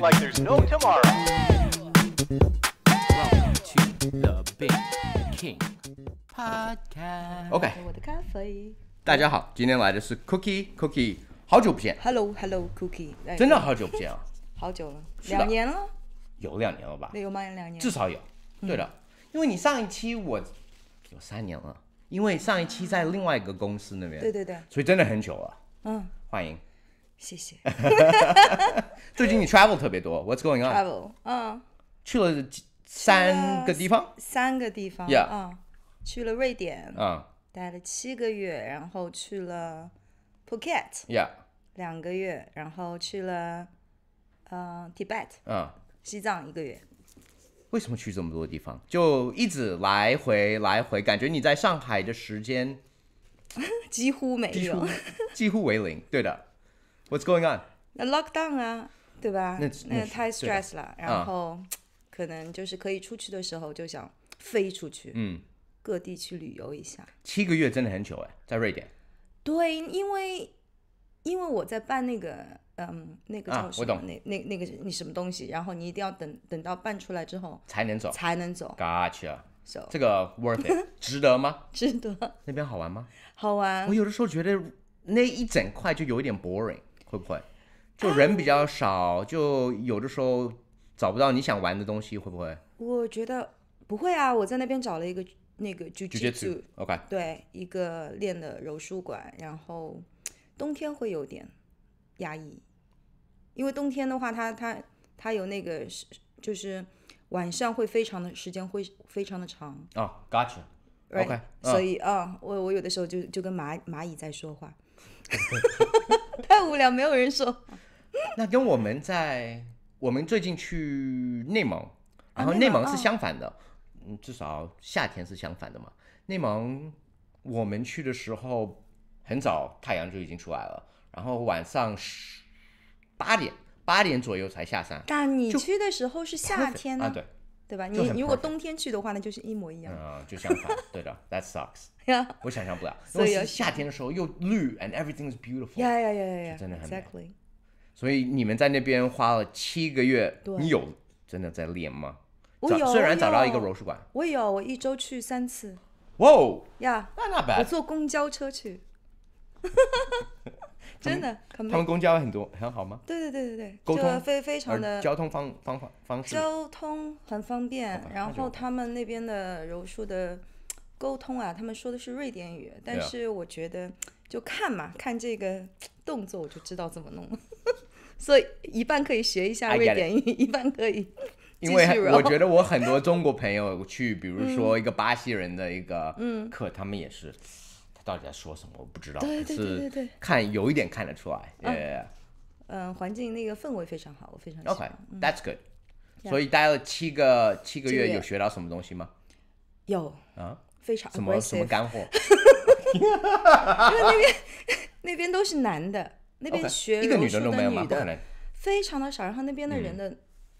like there's n o tomorrow. Welcome k a 啡。大家好，今天来的是 Cookie，Cookie，好久不见。Hello，Hello，Cookie。真的好久不见啊。好久了，两年了。有两年了吧？有满两年。至少有。对了，因为你上一期我有三年了，因为上一期在另外一个公司那边，对对对，所以真的很久了。嗯，欢迎。谢谢。最近你 travel 特别多，What's going on？travel，嗯，去了三个地方，三个地方，Yeah，嗯，去了瑞典，嗯，待了七个月，然后去了 Phuket，Yeah，两个月，然后去了呃，Tibet，嗯，西藏一个月。为什么去这么多地方？就一直来回来回，感觉你在上海的时间 几乎没有，几乎为零。对的。What's going on？那 lockdown 啊，对吧？那太 stress 了。然后可能就是可以出去的时候就想飞出去，嗯，各地去旅游一下。七个月真的很久哎，在瑞典。对，因为因为我在办那个，嗯，那个叫什么？那那那个你什么东西？然后你一定要等等到办出来之后才能走，才能走。Gotcha！So 这个 worth it，值得吗？值得。那边好玩吗？好玩。我有的时候觉得那一整块就有一点 boring。会不会就人比较少，就有的时候找不到你想玩的东西，会不会？我觉得不会啊，我在那边找了一个那个 jujitsu，对，一个练的柔术馆。然后冬天会有点压抑，因为冬天的话，它它它有那个是就是晚上会非常的时间会非常的长啊，gotcha，OK，所以啊，我我有的时候就就跟蚂蚂蚁在说话。太无聊，没有人说。那跟我们在我们最近去内蒙，然后内蒙是相反的，嗯，至少夏天是相反的嘛。内蒙我们去的时候很早，太阳就已经出来了，然后晚上十八点八点左右才下山。但你去的时候是夏天啊？对。对吧？你如果冬天去的话，那就是一模一样。嗯，就相反。对的，That sucks。我想象不了。所以夏天的时候又绿，and everything is beautiful。呀呀呀呀呀，真的很美。所以你们在那边花了七个月，你有真的在练吗？我有，虽然找到一个柔术馆，我有，我一周去三次。哇哦呀，那那白，我坐公交车去。真的，他们公交很多，很好吗？对对对对对，沟通非非常的交通方方法方式，交通很方便。然后他们那边的柔术的沟通啊，他们说的是瑞典语，但是我觉得就看嘛，看这个动作我就知道怎么弄，所以一半可以学一下瑞典语，一半可以。因为我觉得我很多中国朋友去，比如说一个巴西人的一个课，他们也是。到底在说什么？我不知道，对对对，看有一点看得出来。嗯，嗯，环境那个氛围非常好，我非常。o k That's good。所以待了七个七个月，有学到什么东西吗？有啊，非常什么什么干货。因为那边 那边都是男的，那边学个女的女的非常的少。然后那边的人的，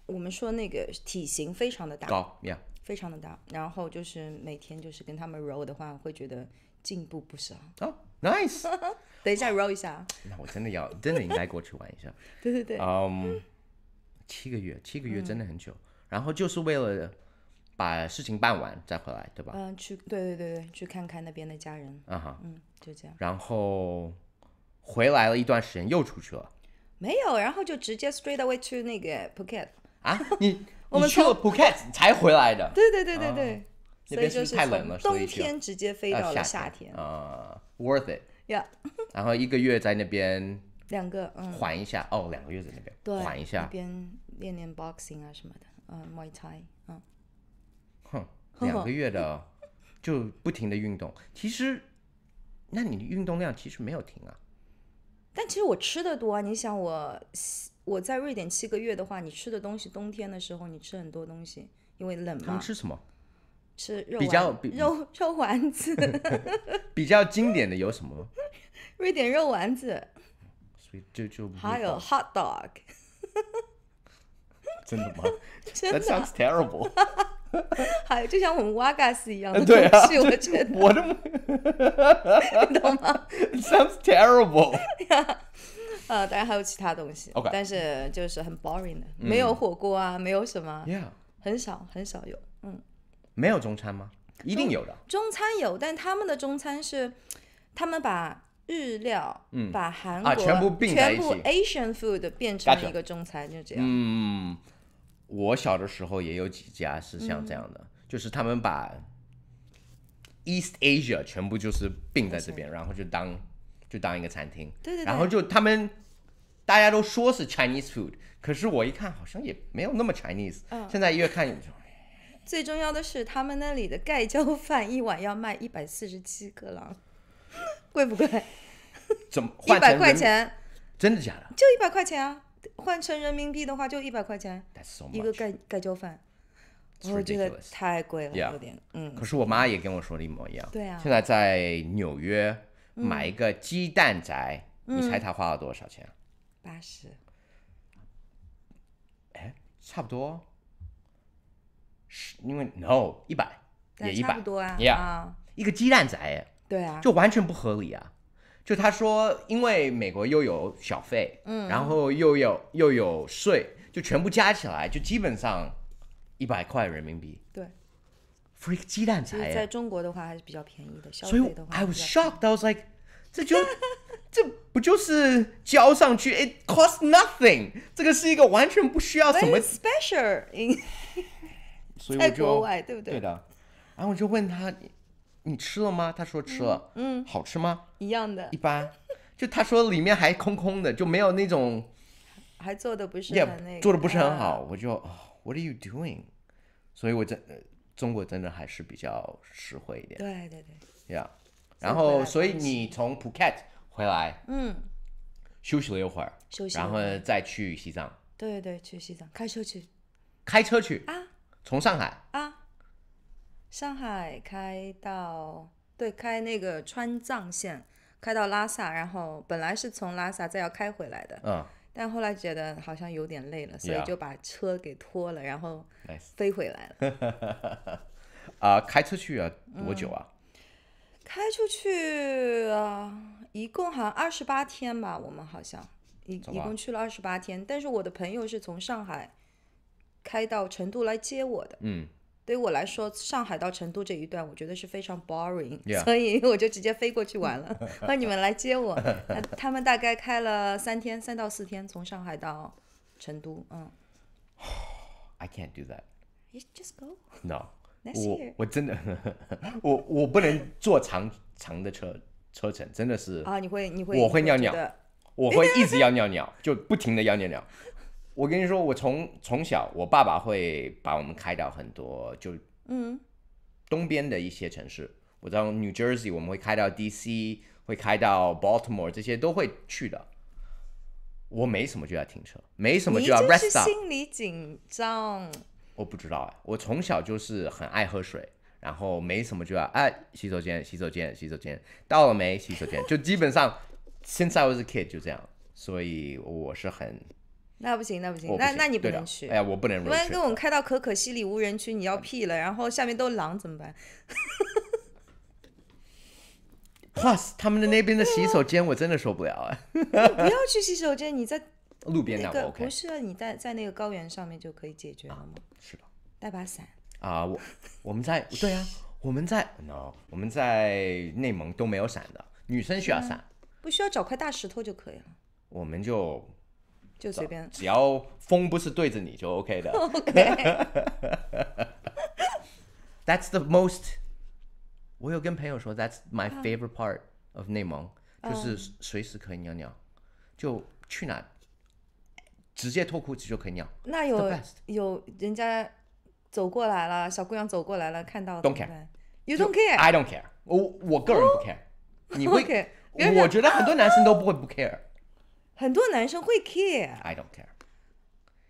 我们说那个体型非常的大，高呀，非常的大。然后就是每天就是跟他们 roll 的话，会觉得。进步不少哦，n i c e 等一下，roll 一下。那我真的要，真的应该过去玩一下。对对对。嗯，七个月，七个月真的很久。然后就是为了把事情办完再回来，对吧？嗯，去，对对对对，去看看那边的家人。啊哈，嗯，就这样。然后回来了一段时间，又出去了。没有，然后就直接 straight away to 那个 Phuket 啊？你，我们去了 Phuket 才回来的。对对对对对。所以就是从冬天直接飞到了夏天啊，Worth it，Yeah，然后一个月在那边两个嗯，缓一下，哦，两个月在那边对，缓一下，边练练 boxing 啊什么的，嗯，Muay Thai，嗯，哼，两个月的 就不停的运动，其实那你运动量其实没有停啊，但其实我吃的多啊，你想我我在瑞典七个月的话，你吃的东西，冬天的时候你吃很多东西，因为冷嘛，他们吃什么？吃肉比较比肉臭丸子 比较经典的有什么？瑞典肉丸子，所以就就还有 hot dog，真的吗？真的？Sounds terrible。还有就像我们瓦格斯一样，的东西，我觉得，我的懂吗？Sounds terrible。呃，当然还有其他东西，但是就是很 boring 的，没有火锅啊，没有什么很少很少有，嗯。没有中餐吗？一定有的。中餐有，但他们的中餐是，他们把日料、嗯，把韩国全部并在一起，Asian food 变成一个中餐，就这样。嗯，我小的时候也有几家是像这样的，就是他们把 East Asia 全部就是并在这边，然后就当就当一个餐厅。对对对。然后就他们大家都说是 Chinese food，可是我一看好像也没有那么 Chinese。嗯。现在越看。最重要的是，他们那里的盖浇 饭一碗要卖一百四十七个郎，贵不贵？怎么一百块钱？真的假的？就一百块钱啊！换成人民币的话，就一百块钱。s o 一个盖盖浇饭。我觉得太贵了，有点。嗯。可是我妈也跟我说的一模一样。对啊。现在在纽约买一个鸡蛋仔，你猜她花了多少钱？八十。哎，差不多。因为 no 一百也一百多啊，Yeah，一个鸡蛋仔，对啊，就完全不合理啊。就他说，因为美国又有小费，嗯，然后又有又有税，就全部加起来，就基本上一百块人民币。对，for 一个鸡蛋仔。在中国的话还是比较便宜的，消费的话。I was shocked. I was like，这就这不就是交上去？It costs nothing。这个是一个完全不需要什么。special in。所以我就对的，然后我就问他，你吃了吗？他说吃了，嗯，好吃吗？一样的，一般。就他说里面还空空的，就没有那种，还做的不是很那个，做的不是很好。我就 What are you doing？所以我在中国真的还是比较实惠一点。对对对，Yeah。然后所以你从普吉回来，嗯，休息了一会儿，休息，然后再去西藏。对对对，去西藏开车去，开车去啊。从上海啊，上海开到对，开那个川藏线，开到拉萨，然后本来是从拉萨再要开回来的，嗯，但后来觉得好像有点累了，所以就把车给拖了，然后飞回来了。啊，开出去啊，多久啊？开出去啊，一共好像二十八天吧，我们好像一一共去了二十八天，但是我的朋友是从上海。开到成都来接我的，嗯，对于我来说，上海到成都这一段，我觉得是非常 boring，所以我就直接飞过去玩了，让你们来接我。他们大概开了三天，三到四天，从上海到成都，嗯。I can't do that. You just go. No. 我我真的，我我不能坐长长的车车程，真的是。啊，你会你会我会尿尿，我会一直要尿尿，就不停的要尿尿。我跟你说，我从从小，我爸爸会把我们开到很多，就嗯，东边的一些城市。我道 New Jersey，我们会开到 DC，会开到 Baltimore，这些都会去的。我没什么就要停车，没什么就要 rest up。心理紧张？我不知道哎，我从小就是很爱喝水，然后没什么就要哎洗手间，洗手间，洗手间，到了没洗手间，就基本上，Since I was a kid 就这样，所以我是很。那不行，那不行，那那你不能去。哎呀，我不能。一般跟我们开到可可西里无人区，你要屁了，然后下面都狼怎么办？Plus，他们的那边的洗手间我真的受不了 你不要去洗手间，你在路边那个不是你在在那个高原上面就可以解决了吗？是的。带把伞啊！我我们在对啊，我们在 no，我们在内蒙都没有伞的，女生需要伞，不需要找块大石头就可以了。我们就。就随便，只要风不是对着你就 OK 的。OK。That's the most。我有跟朋友说，That's my favorite part of 内蒙，就是随时可以尿尿，就去哪直接脱裤子就可以尿。那有有人家走过来了，小姑娘走过来了，看到，Don't care，You don't care，I don't care，我我个人不 care，你会？a 我觉得很多男生都不会不 care。很多男生会 care，I don't care。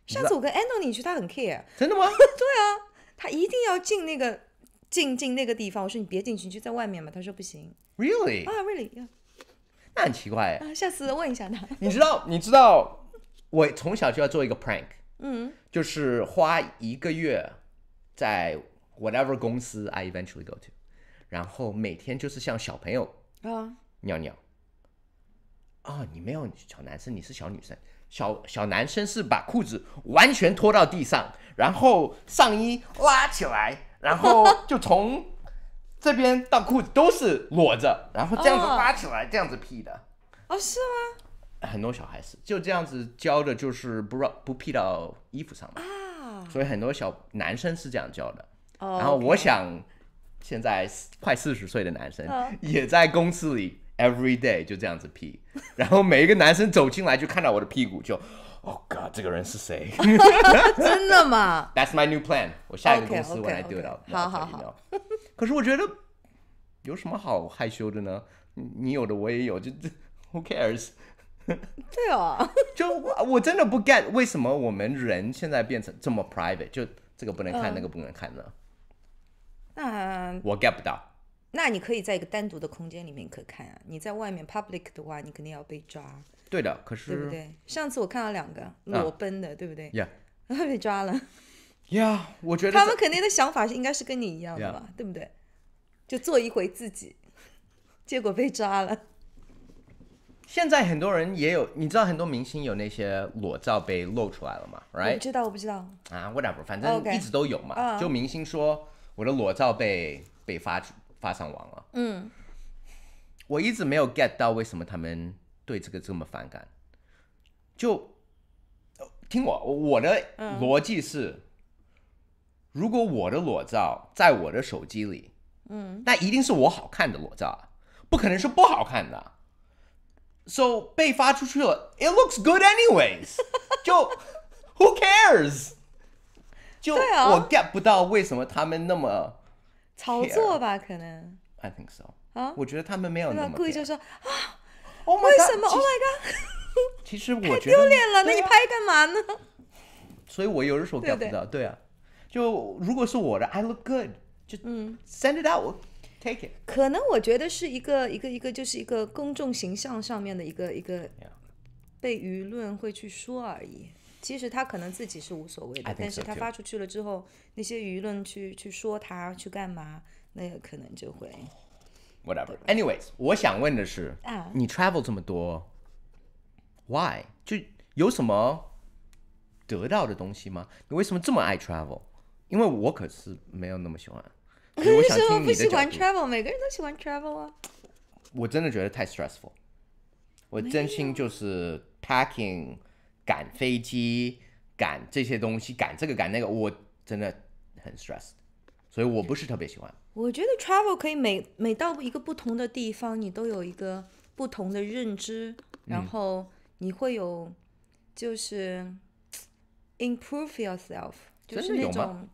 上次我跟 Anthony 去，他很 care。真的吗？对啊，他一定要进那个进进那个地方。我说你别进去，就在外面嘛。他说不行。Really？啊，Really？那很奇怪。啊，下次问一下他。你知道你知道，我从小就要做一个 prank。嗯。就是花一个月在 whatever 公司 I eventually go to，然后每天就是像小朋友啊尿尿。哦，你没有小男生，你是小女生。小小男生是把裤子完全脱到地上，然后上衣拉起来，然后 就从这边到裤子都是裸着，然后这样子拉起来，这样子 P 的。哦，是吗？很多小孩是就这样子教的，就是不让不 P 到衣服上嘛。啊，所以很多小男生是这样教的。哦，然后我想，现在快四十岁的男生也在公司里。Every day 就这样子 P，然后每一个男生走进来就看到我的屁股就，Oh God，这个人是谁？真的吗？That's my new plan，我下一个公司我来 d i a o up，好好好。可是我觉得有什么好害羞的呢？你有的我也有，就 Who cares？对哦，就我真的不 get 为什么我们人现在变成这么 private，就这个不能看，那个不能看呢？那我 get 不到。那你可以在一个单独的空间里面可看啊，你在外面 public 的话，你肯定要被抓。对的，可是对不对？上次我看到两个裸奔的，对不对？呀，被抓了。呀，我觉得他们肯定的想法是应该是跟你一样的吧，对不对？就做一回自己，结果被抓了。现在很多人也有，你知道很多明星有那些裸照被露出来了吗？Right？我知道我不知道啊，Whatever，反正一直都有嘛。就明星说我的裸照被被发出。发上网了，嗯，我一直没有 get 到为什么他们对这个这么反感。就听我我的逻辑是，如果我的裸照在我的手机里，嗯，那一定是我好看的裸照，不可能是不好看的。So 被发出去了，it looks good anyways。就 Who cares？就我 get 不到为什么他们那么。炒作吧，可能。I think so。啊，我觉得他们没有那么。故意就说啊，为什么？Oh my god！其实我太丢脸了，那你拍干嘛呢？所以，我有的时候表不到，对啊，就如果是我的，I look good，就嗯，send it out，take it。可能我觉得是一个一个一个，就是一个公众形象上面的一个一个被舆论会去说而已。其实他可能自己是无所谓的，但是他发出去了之后，那些舆论去去说他去干嘛，那可能就会。Whatever. Anyways，我想问的是，你 travel 这么多，why 就有什么得到的东西吗？你为什么这么爱 travel？因为我可是没有那么喜欢。我为什么不喜欢 travel？每个人都喜欢 travel 啊。我真的觉得太 stressful，我真心就是 packing。赶飞机，赶这些东西，赶这个赶那个，我真的很 stressed，所以我不是特别喜欢。我觉得 travel 可以每每到一个不同的地方，你都有一个不同的认知，然后你会有就是 improve yourself，就是那种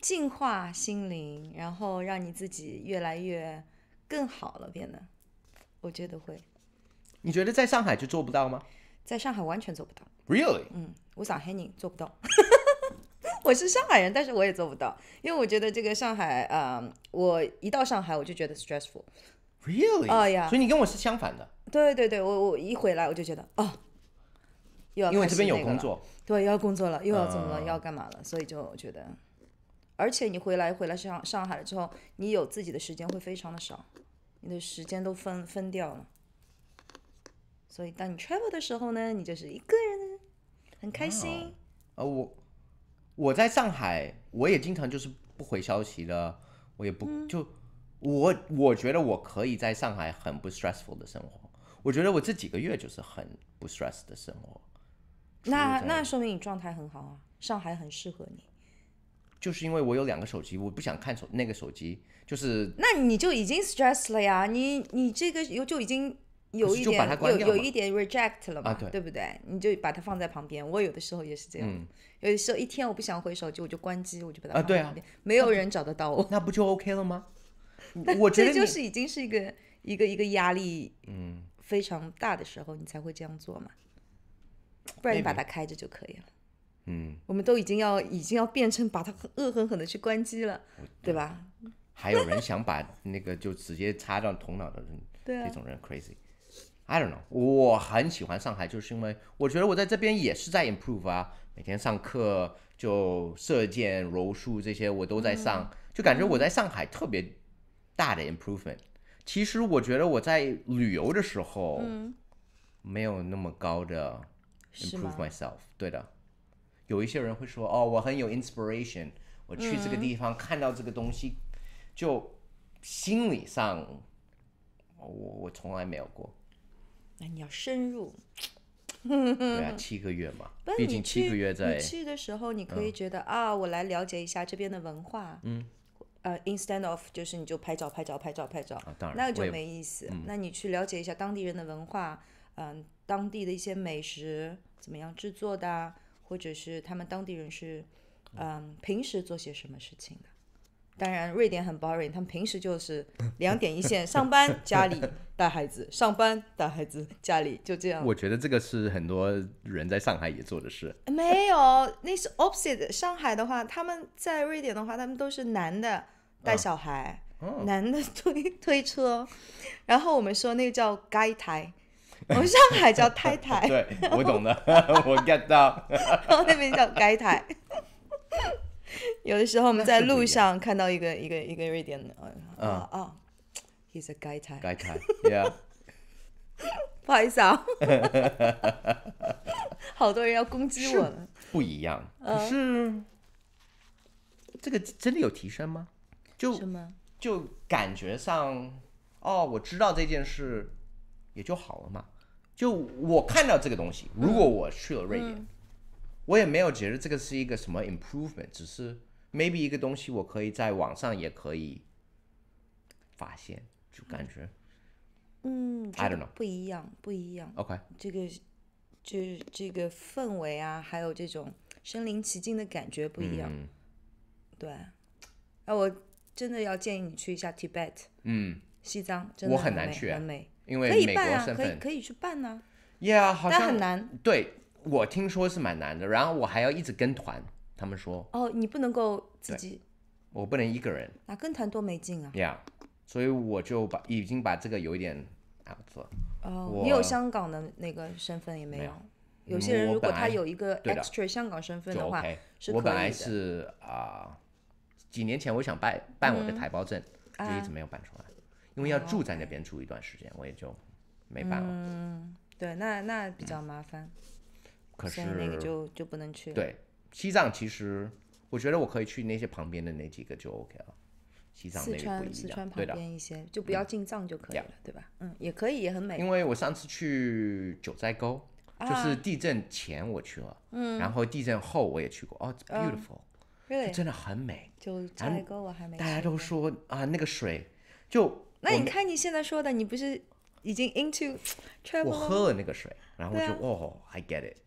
净化心灵，然后让你自己越来越更好了，变得，我觉得会。你觉得在上海就做不到吗？在上海完全做不到。Really？嗯，我上海人做不到。我是上海人，但是我也做不到，因为我觉得这个上海，嗯，我一到上海我就觉得 stressful。Really？哎呀，所以你跟我是相反的。对对对，我我一回来我就觉得又要因为这边有工作，对，要工作了，又要怎么了，要干嘛了，所以就觉得，而且你回来回来上上海了之后，你有自己的时间会非常的少，你的时间都分分掉了。所以当你 travel 的时候呢，你就是一个人，很开心。呃，我我在上海，我也经常就是不回消息的，我也不就我我觉得我可以在上海很不 stressful 的生活。我觉得我这几个月就是很不 stress 的生活。那那说明你状态很好啊，上海很适合你。就是因为我有两个手机，我不想看手那个手机，就是那你就已经 stress 了呀，你你这个有就已经。有一点有有一点 reject 了嘛，对不对？你就把它放在旁边。我有的时候也是这样，有的时候一天我不想回手机，我就关机，我就把它放在旁边。没有人找得到我，那不 就 OK 了吗？我觉得这就是已经是一个一个一个压力嗯，非常大的时候，你才会这样做嘛。不然你把它开着就可以了。嗯，我们都已经要已经要变成把它恶狠狠的去关机了，对吧？还有人想把那个就直接插上头脑的人，对啊，种人 crazy。I don't know，我很喜欢上海，就是因为我觉得我在这边也是在 improve 啊。每天上课就射箭、柔术这些，我都在上，就感觉我在上海特别大的 improvement。其实我觉得我在旅游的时候，没有那么高的 improve myself。对的，有一些人会说，哦，我很有 inspiration，我去这个地方看到这个东西，就心理上，我我从来没有过。那你要深入，对啊，七个月嘛，毕竟七个月在去的时候，你可以觉得啊，我来了解一下这边的文化，嗯，呃，instead of 就是你就拍照拍照拍照拍照，啊，当然，那就没意思。那你去了解一下当地人的文化，嗯，当地的一些美食怎么样制作的，或者是他们当地人是嗯平时做些什么事情的。当然，瑞典很 boring，他们平时就是 两点一线，上班、家里带孩子，上班、带孩子、家里，就这样。我觉得这个是很多人在上海也做的事。没有，那是 opposite。上海的话，他们在瑞典的话，他们都是男的带小孩，男的推推车，然后我们说那个叫“街台。我们上海叫 “太太，对我懂的，我 get 到。然后那边叫“街台。有的时候我们在路上看到一个一个一个瑞典的，啊啊，He's a guy type，type，yeah。不好意思啊，好多人要攻击我了，不一样，可是这个真的有提升吗？就什么？就感觉上，哦，我知道这件事也就好了嘛。就我看到这个东西，如果我去了瑞典。我也没有觉得这个是一个什么 improvement，只是 maybe 一个东西我可以在网上也可以发现，就感觉，嗯，I don't know，不一样，不一样。OK，这个，就是这个氛围啊，还有这种身临其境的感觉不一样。对，哎，我真的要建议你去一下 Tibet，嗯，西藏，真我很难去，因为可以办啊，可以可以去办呢。Yeah，好像，很难。对。我听说是蛮难的，然后我还要一直跟团。他们说哦，你不能够自己，我不能一个人。那跟团多没劲啊！Yeah，所以我就把已经把这个有一点啊，做哦，你有香港的那个身份也没有。有些人如果他有一个 extra 香港身份的话，我本来是啊，几年前我想办办我的台胞证，就一直没有办出来，因为要住在那边住一段时间，我也就没办了。嗯，对，那那比较麻烦。可是那个就就不能去对西藏，其实我觉得我可以去那些旁边的那几个就 OK 了。西藏四川四川旁边一些，就不要进藏就可以了，对吧？嗯，也可以，也很美。因为我上次去九寨沟，就是地震前我去了，嗯，然后地震后我也去过，哦，beautiful，真的很美。九寨沟我还没。大家都说啊，那个水就那你看你现在说的，你不是已经 into travel？我喝了那个水，然后我就哦 i get it。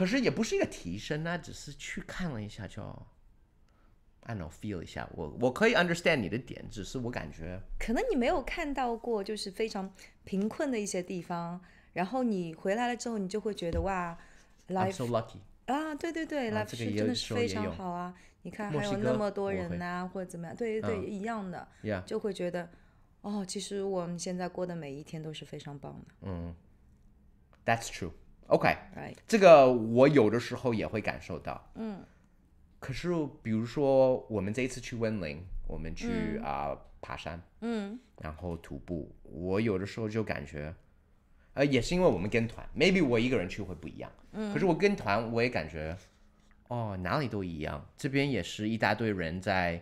可是也不是一个提升，那只是去看了一下，就，I don't feel 一下。我我可以 understand 你的点，只是我感觉，可能你没有看到过就是非常贫困的一些地方，然后你回来了之后，你就会觉得哇，life so lucky 啊，对对对，life 是真的是非常好啊。你看还有那么多人啊，或者怎么样，对对一样的，就会觉得哦，其实我们现在过的每一天都是非常棒的。嗯，that's true。OK，这个我有的时候也会感受到，嗯，可是比如说我们这一次去温岭，我们去啊爬山，嗯，然后徒步，我有的时候就感觉，呃，也是因为我们跟团，maybe 我一个人去会不一样，嗯，可是我跟团我也感觉，哦，哪里都一样，这边也是一大堆人在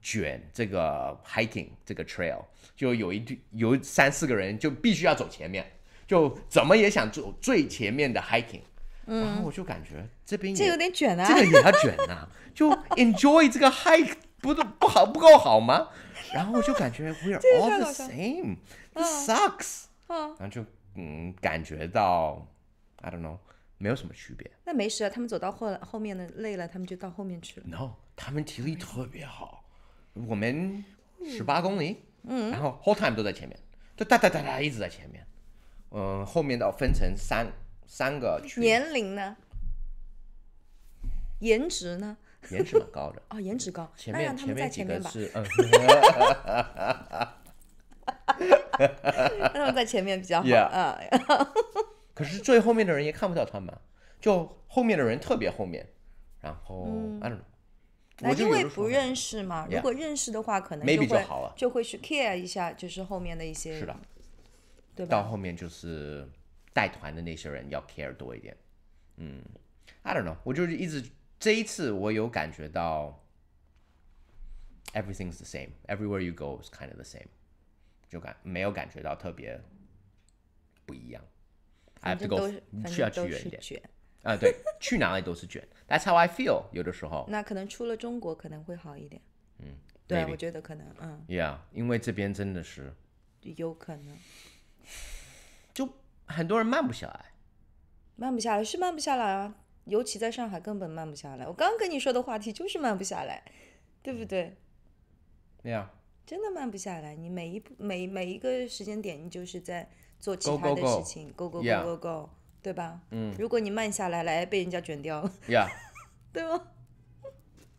卷这个 hiking 这个 trail，就有一有三四个人就必须要走前面。就怎么也想走最前面的 hiking，然后我就感觉这边也这有点卷啊，这个也要卷啊，就 enjoy 这个 hike 不都不好不够好吗？然后我就感觉 we're all the same, this sucks，然后就嗯感觉到 I don't know 没有什么区别。那没事，他们走到后后面的累了，他们就到后面去了。No，他们体力特别好，我们十八公里，嗯，然后 whole time 都在前面，就哒哒哒哒一直在前面。嗯，后面的分成三三个年龄呢？颜值呢？颜值蛮高的啊，颜值高，前面前面几个是嗯，让 他们在前面比较好啊。可是最后面的人也看不到他们，就后面的人特别后面，然后 I don't know，因为不认识嘛。如果认识的话，可能就好了，就会去 care 一下，就是后面的一些是的。到后面就是带团的那些人要 care 多一点，嗯，I don't know，我就是一直这一次我有感觉到，everything's the same，everywhere you go is kind of the same，就感没有感觉到特别不一样。反正都需要去都一卷。啊，对，去哪里都是卷。That's how I feel。有的时候。那可能出了中国可能会好一点。嗯，对，我觉得可能，嗯。Yeah，因为这边真的是。有可能。就很多人慢不下来，慢不下来是慢不下来啊，尤其在上海根本慢不下来。我刚跟你说的话题就是慢不下来，对不对？呀，真的慢不下来。你每一步、每每一个时间点，你就是在做其他的事情，go go go go go，对吧？嗯。如果你慢下来，来被人家卷掉了，呀，对吗？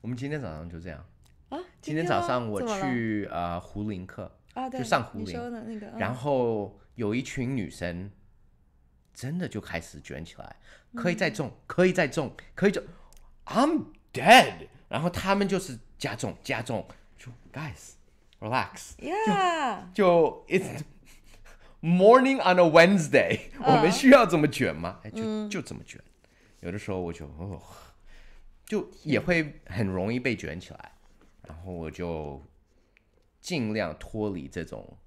我们今天早上就这样啊。今天早上我去啊，胡林课啊，对，就上胡林那个，然后。有一群女生真的就开始卷起来，可以再重，可以再重，可以重，I'm dead。然后他们就是加重加重，就 Guys，relax，Yeah，就 It's morning on a Wednesday。我们需要这么卷吗？就就这么卷。有的时候我就哦，就也会很容易被卷起来，然后我就尽量脱离这种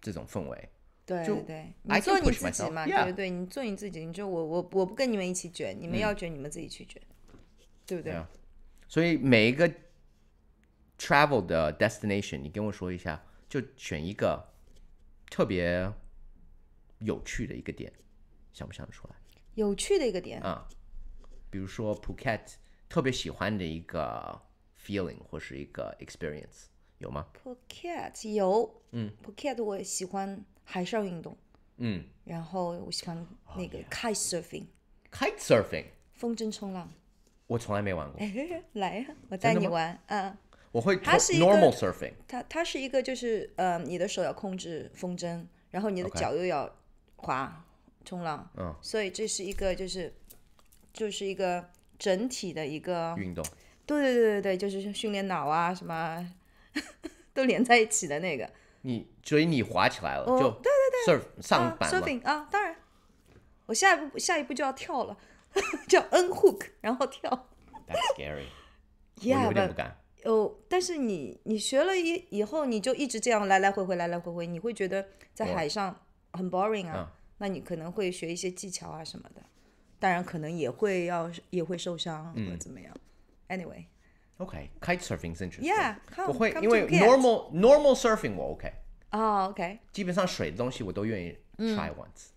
这种氛围。对对，你做你自己嘛，对对对，你做你自己，你就我我我不跟你们一起卷，你们要卷你们自己去卷，对不对？所以每一个 travel 的 destination，你跟我说一下，就选一个特别有趣的一个点，想不想得出来？有趣的一个点啊，比如说 Phuket，特别喜欢的一个 feeling 或是一个 experience，有吗？Phuket 有，嗯，Phuket 我喜欢。还是要运动，嗯，然后我喜欢那个 kite surfing，kite surfing，风筝冲浪，我从来没玩过，来，我带你玩，嗯，我会它是 normal surfing，它它是一个就是呃，你的手要控制风筝，然后你的脚又要滑冲浪，嗯，所以这是一个就是就是一个整体的一个运动，对对对对对，就是训练脑啊什么，都连在一起的那个。你以你滑起来了，就对对对，上板 surfing 啊，当然，我下一步下一步就要跳了，叫 n h o o k 然后跳，That's scary，有点不敢。哦，但是你你学了一以后，你就一直这样来来回回来来回回，你会觉得在海上很 boring 啊，那你可能会学一些技巧啊什么的，当然可能也会要也会受伤或者怎么样，Anyway。OK，kite surfing 是 interesting。Yeah，come 不会，因为 normal normal surfing 我 OK。Oh，OK。基本上水的东西我都愿意 try once。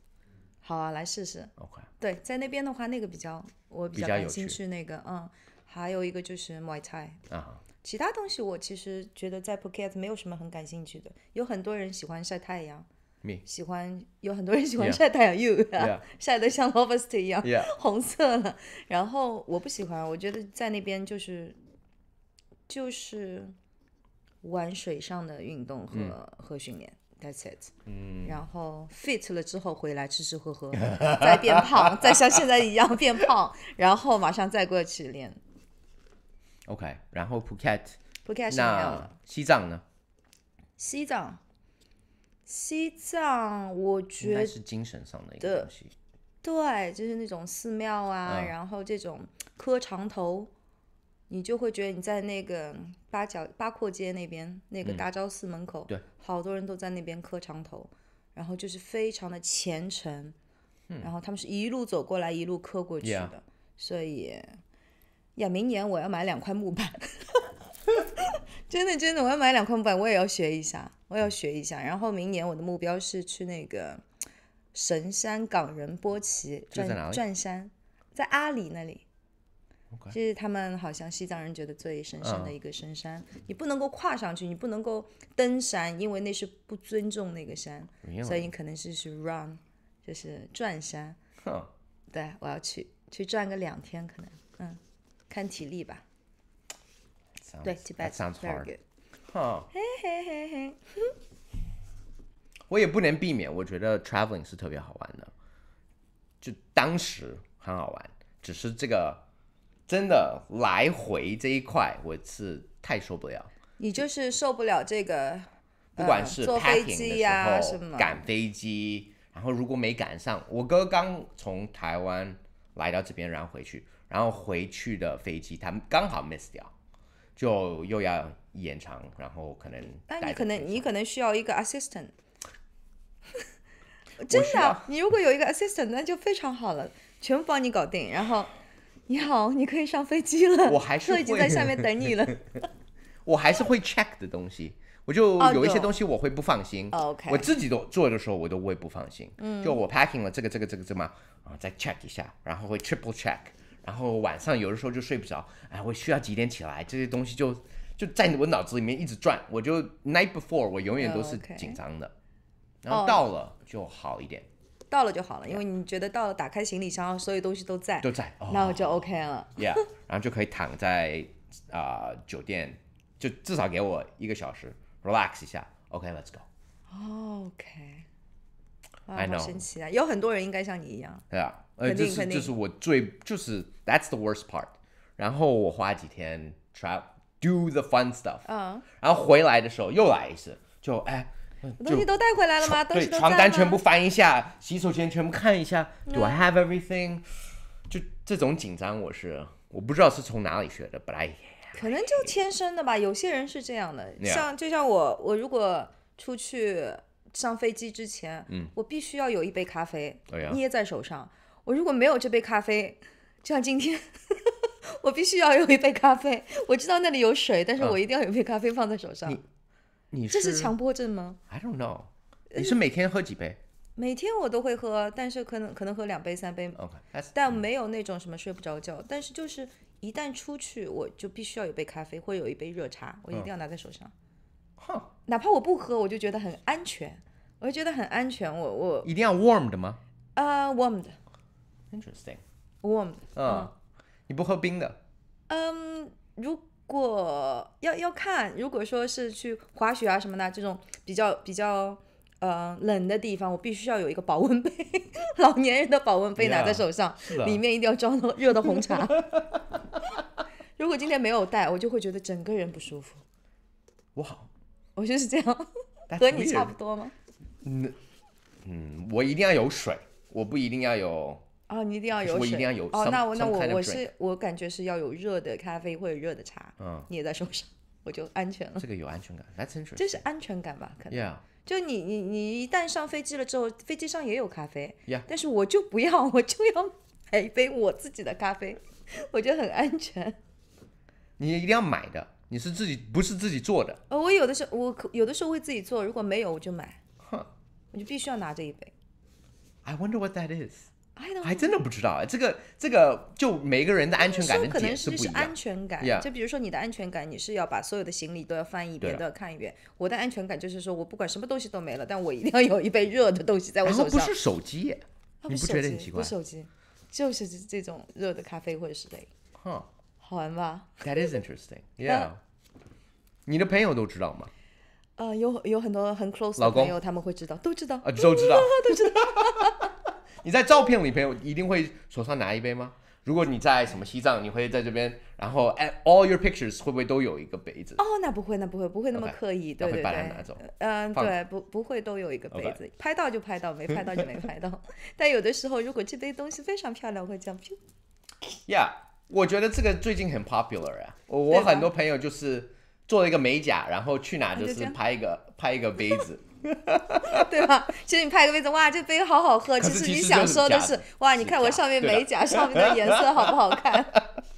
好啊，来试试。OK。对，在那边的话，那个比较我比较感兴趣那个，嗯，还有一个就是 Muay t 买 e 啊。其他东西我其实觉得在 p c k e t 没有什么很感兴趣的。有很多人喜欢晒太阳。Me。喜欢有很多人喜欢晒太阳。You。晒得像 lobster 一样。红色的。然后我不喜欢，我觉得在那边就是。就是玩水上的运动和和训练，That's it。嗯，然后 fit 了之后回来吃吃喝喝，再变胖，再像现在一样变胖，然后马上再过去练。OK，然后 Phuket，Phuket 那西藏呢？西藏，西藏，我觉得是精神上的一个东西。对，就是那种寺庙啊，然后这种磕长头。你就会觉得你在那个八角八廓街那边，那个大昭寺门口，对，好多人都在那边磕长头，然后就是非常的虔诚，然后他们是一路走过来，一路磕过去的。所以呀，明年我要买两块木板，真的真的，我要买两块木板，我也要学一下，我也要学一下。然后明年我的目标是去那个神山冈仁波齐转转山，在阿里那里。这是他们好像西藏人觉得最神圣的一个深山，你不能够跨上去，你不能够登山，因为那是不尊重那个山，所以你可能是是 run，就是转山。对，我要去去转个两天，可能，嗯，看体力吧。对，几百，二嘿嘿嘿嘿。我也不能避免，我觉得 traveling 是特别好玩的，就当时很好玩，只是这个。真的来回这一块，我是太受不了。你就是受不了这个，不管是坐飞机呀，赶飞机，然后如果没赶上，我哥刚从台湾来到这边，然后回去，然后回去的飞机他刚好 miss 掉，就又要延长，然后可能。那你可能你可能需要一个 assistant。真的，你如果有一个 assistant，那就非常好了，全部帮你搞定，然后。你好，你可以上飞机了。我还是已经在下面等你了。我还是会 check 的东西，我就有一些东西我会不放心。OK。我自己都做的时候，我都会不放心。嗯。就我 packing 了这个这个这个这么啊，再 check 一下，然后会 triple check。然后晚上有的时候就睡不着，哎，我需要几点起来，这些东西就就在我脑子里面一直转，我就 night before 我永远都是紧张的。然后到了就好一点。到了就好了，因为你觉得到了，打开行李箱，所有东西都在，都在，那我就 OK 了。Yeah，然后就可以躺在啊酒店，就至少给我一个小时 relax 一下。OK，Let's go。OK，I know，神奇啊！有很多人应该像你一样。对啊，呃，这是就是我最就是 That's the worst part。然后我花几天 travel，do the fun stuff。嗯，然后回来的时候又来一次，就哎。东西都带回来了吗？对，床单全部翻一下，洗手间全部看一下。Do I have everything？就这种紧张，我是我不知道是从哪里学的，本来可能就天生的吧。有些人是这样的，像就像我，我如果出去上飞机之前，嗯，我必须要有一杯咖啡，捏在手上。我如果没有这杯咖啡，就像今天，我必须要有一杯咖啡。我知道那里有水，但是我一定要有一杯咖啡放在手上。你这是强迫症吗？I don't know。你是每天喝几杯？每天我都会喝，但是可能可能喝两杯三杯。OK，但没有那种什么睡不着觉。但是就是一旦出去，我就必须要有杯咖啡或者有一杯热茶，我一定要拿在手上。哼，哪怕我不喝，我就觉得很安全。我就觉得很安全。我我一定要 warm 的吗？呃，warm 的。Interesting。Warm 的。嗯，你不喝冰的？嗯，如。过要要看，如果说是去滑雪啊什么的这种比较比较呃冷的地方，我必须要有一个保温杯，老年人的保温杯拿在手上，里面一定要装热的红茶。如果今天没有带，我就会觉得整个人不舒服。我好，我就是这样，和你差不多吗？嗯嗯，我一定要有水，我不一定要有。哦，你一定要有水，我一定要有哦。那我那我我是我感觉是要有热的咖啡或者热的茶。嗯，你也在手上，我就安全了。这个有安全感，安全感。这是安全感吧？可能。Yeah。就你你你一旦上飞机了之后，飞机上也有咖啡。Yeah。但是我就不要，我就要买一杯我自己的咖啡，我觉得很安全。你一定要买的，你是自己不是自己做的？呃，我有的时候我可有的时候会自己做，如果没有我就买，我就必须要拿这一杯。I wonder what that is. 还真的不知道哎，这个这个就每个人的安全感可能解释不一样。安全感，就比如说你的安全感，你是要把所有的行李都要翻一遍的，看一遍。我的安全感就是说我不管什么东西都没了，但我一定要有一杯热的东西在我手上。不是手机，你不觉得奇怪？手机就是这种热的咖啡，或者是谁？哼，好玩吧？That is interesting. Yeah，你的朋友都知道吗？呃，有有很多很 close 的朋友他们会知道，都知道，啊，都知道，都知道。你在照片里边一定会手上拿一杯吗？如果你在什么西藏，你会在这边，然后 at all your pictures 会不会都有一个杯子？哦，那不会，那不会，不会那么刻意。对对对。嗯，对，不不会都有一个杯子，拍到就拍到，没拍到就没拍到。但有的时候，如果这杯东西非常漂亮，我会讲。呀，我觉得这个最近很 popular 啊，我很多朋友就是做了一个美甲，然后去哪就是拍一个拍一个杯子。对吧？其实你拍个杯子，哇，这杯好好喝。其实你想说的是，哇，你看我上面美甲上面的颜色 好不好看？